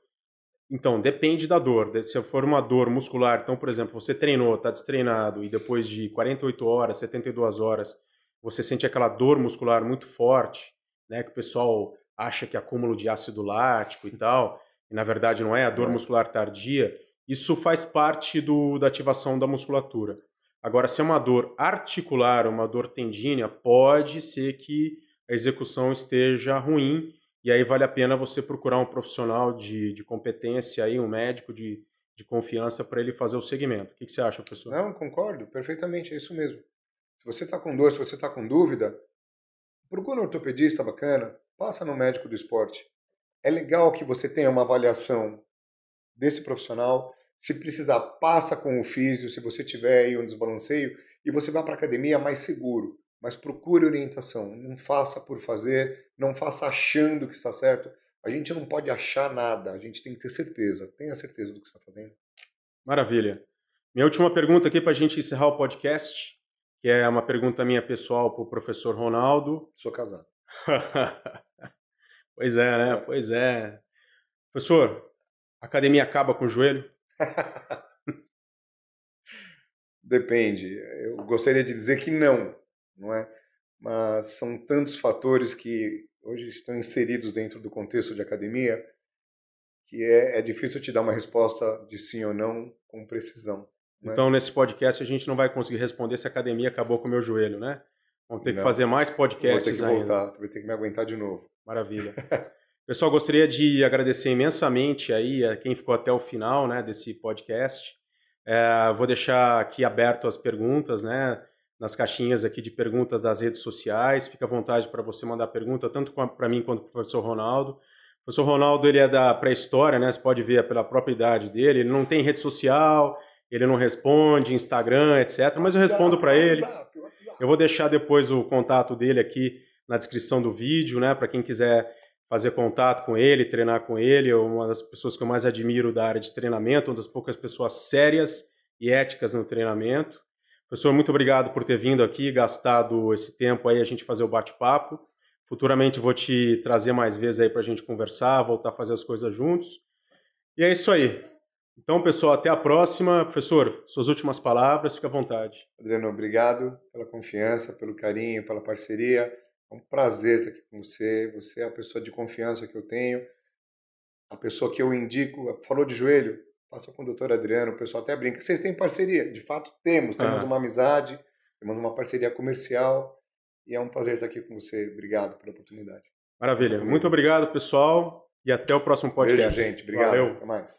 A: Então, depende da dor. Se for uma dor muscular, então, por exemplo, você treinou, está destreinado e depois de 48 horas, 72 horas, você sente aquela dor muscular muito forte, né, que o pessoal acha que é acúmulo de ácido lático e tal e na verdade não é, a dor muscular tardia, isso faz parte do, da ativação da musculatura. Agora, se é uma dor articular, uma dor tendínea, pode ser que a execução esteja ruim e aí vale a pena você procurar um profissional de, de competência, aí, um médico de, de confiança para ele fazer o segmento. O que, que, você acha, professor?
B: Não, concordo perfeitamente, é isso mesmo. Se você está com dor, se você está com dúvida, procura um ortopedista bacana, passa no médico do esporte. É legal que você tenha uma avaliação desse profissional. Se precisar, passa com o físico, se você tiver aí um desbalanceio, e você vá para a academia mais seguro. Mas procure orientação. Não faça por fazer, não faça achando que está certo. A gente não pode achar nada, a gente tem que ter certeza. Tenha certeza do que está fazendo.
A: Maravilha. Minha última pergunta aqui para a gente encerrar o podcast, que é uma pergunta minha pessoal para o professor Ronaldo. Sou casado. Pois é, né? Pois é. Professor, a academia acaba com o joelho?
B: Depende. Eu gostaria de dizer que não, não é? Mas são tantos fatores que hoje estão inseridos dentro do contexto de academia que é, é difícil te dar uma resposta de sim ou não com precisão.
A: É? Então, nesse podcast, a gente não vai conseguir responder se a academia acabou com o meu joelho, né? Vamos ter não. que fazer mais podcasts ainda. Vou ter que ainda.
B: voltar, você vai ter que me aguentar de novo. Maravilha.
A: Pessoal, gostaria de agradecer imensamente aí a quem ficou até o final né, desse podcast. É, vou deixar aqui aberto as perguntas, né? Nas caixinhas aqui de perguntas das redes sociais. Fica à vontade para você mandar pergunta, tanto para mim quanto para o professor Ronaldo. O professor Ronaldo ele é da pré-história, né? Você pode ver pela própria idade dele. Ele não tem rede social, ele não responde, Instagram, etc. Mas eu respondo para ele. Eu vou deixar depois o contato dele aqui na descrição do vídeo, né? Para quem quiser fazer contato com ele, treinar com ele. É uma das pessoas que eu mais admiro da área de treinamento, uma das poucas pessoas sérias e éticas no treinamento. Professor, muito obrigado por ter vindo aqui, gastado esse tempo aí a gente fazer o bate-papo. Futuramente vou te trazer mais vezes aí para a gente conversar, voltar a fazer as coisas juntos. E é isso aí. Então, pessoal, até a próxima. Professor, suas últimas palavras, fica à vontade. Adriano, obrigado pela confiança, pelo
B: carinho, pela parceria. É um prazer estar aqui com você. Você é a pessoa de confiança que eu tenho, a pessoa que eu indico. Falou de joelho? Passa com o doutor Adriano, o pessoal até brinca. Vocês têm parceria? De fato, temos. Temos ah. uma amizade, temos uma parceria comercial. E é um prazer estar aqui com você. Obrigado pela oportunidade.
A: Maravilha. Muito obrigado, pessoal. E até o próximo podcast. Beijo, gente. Obrigado. Valeu. Até
B: mais.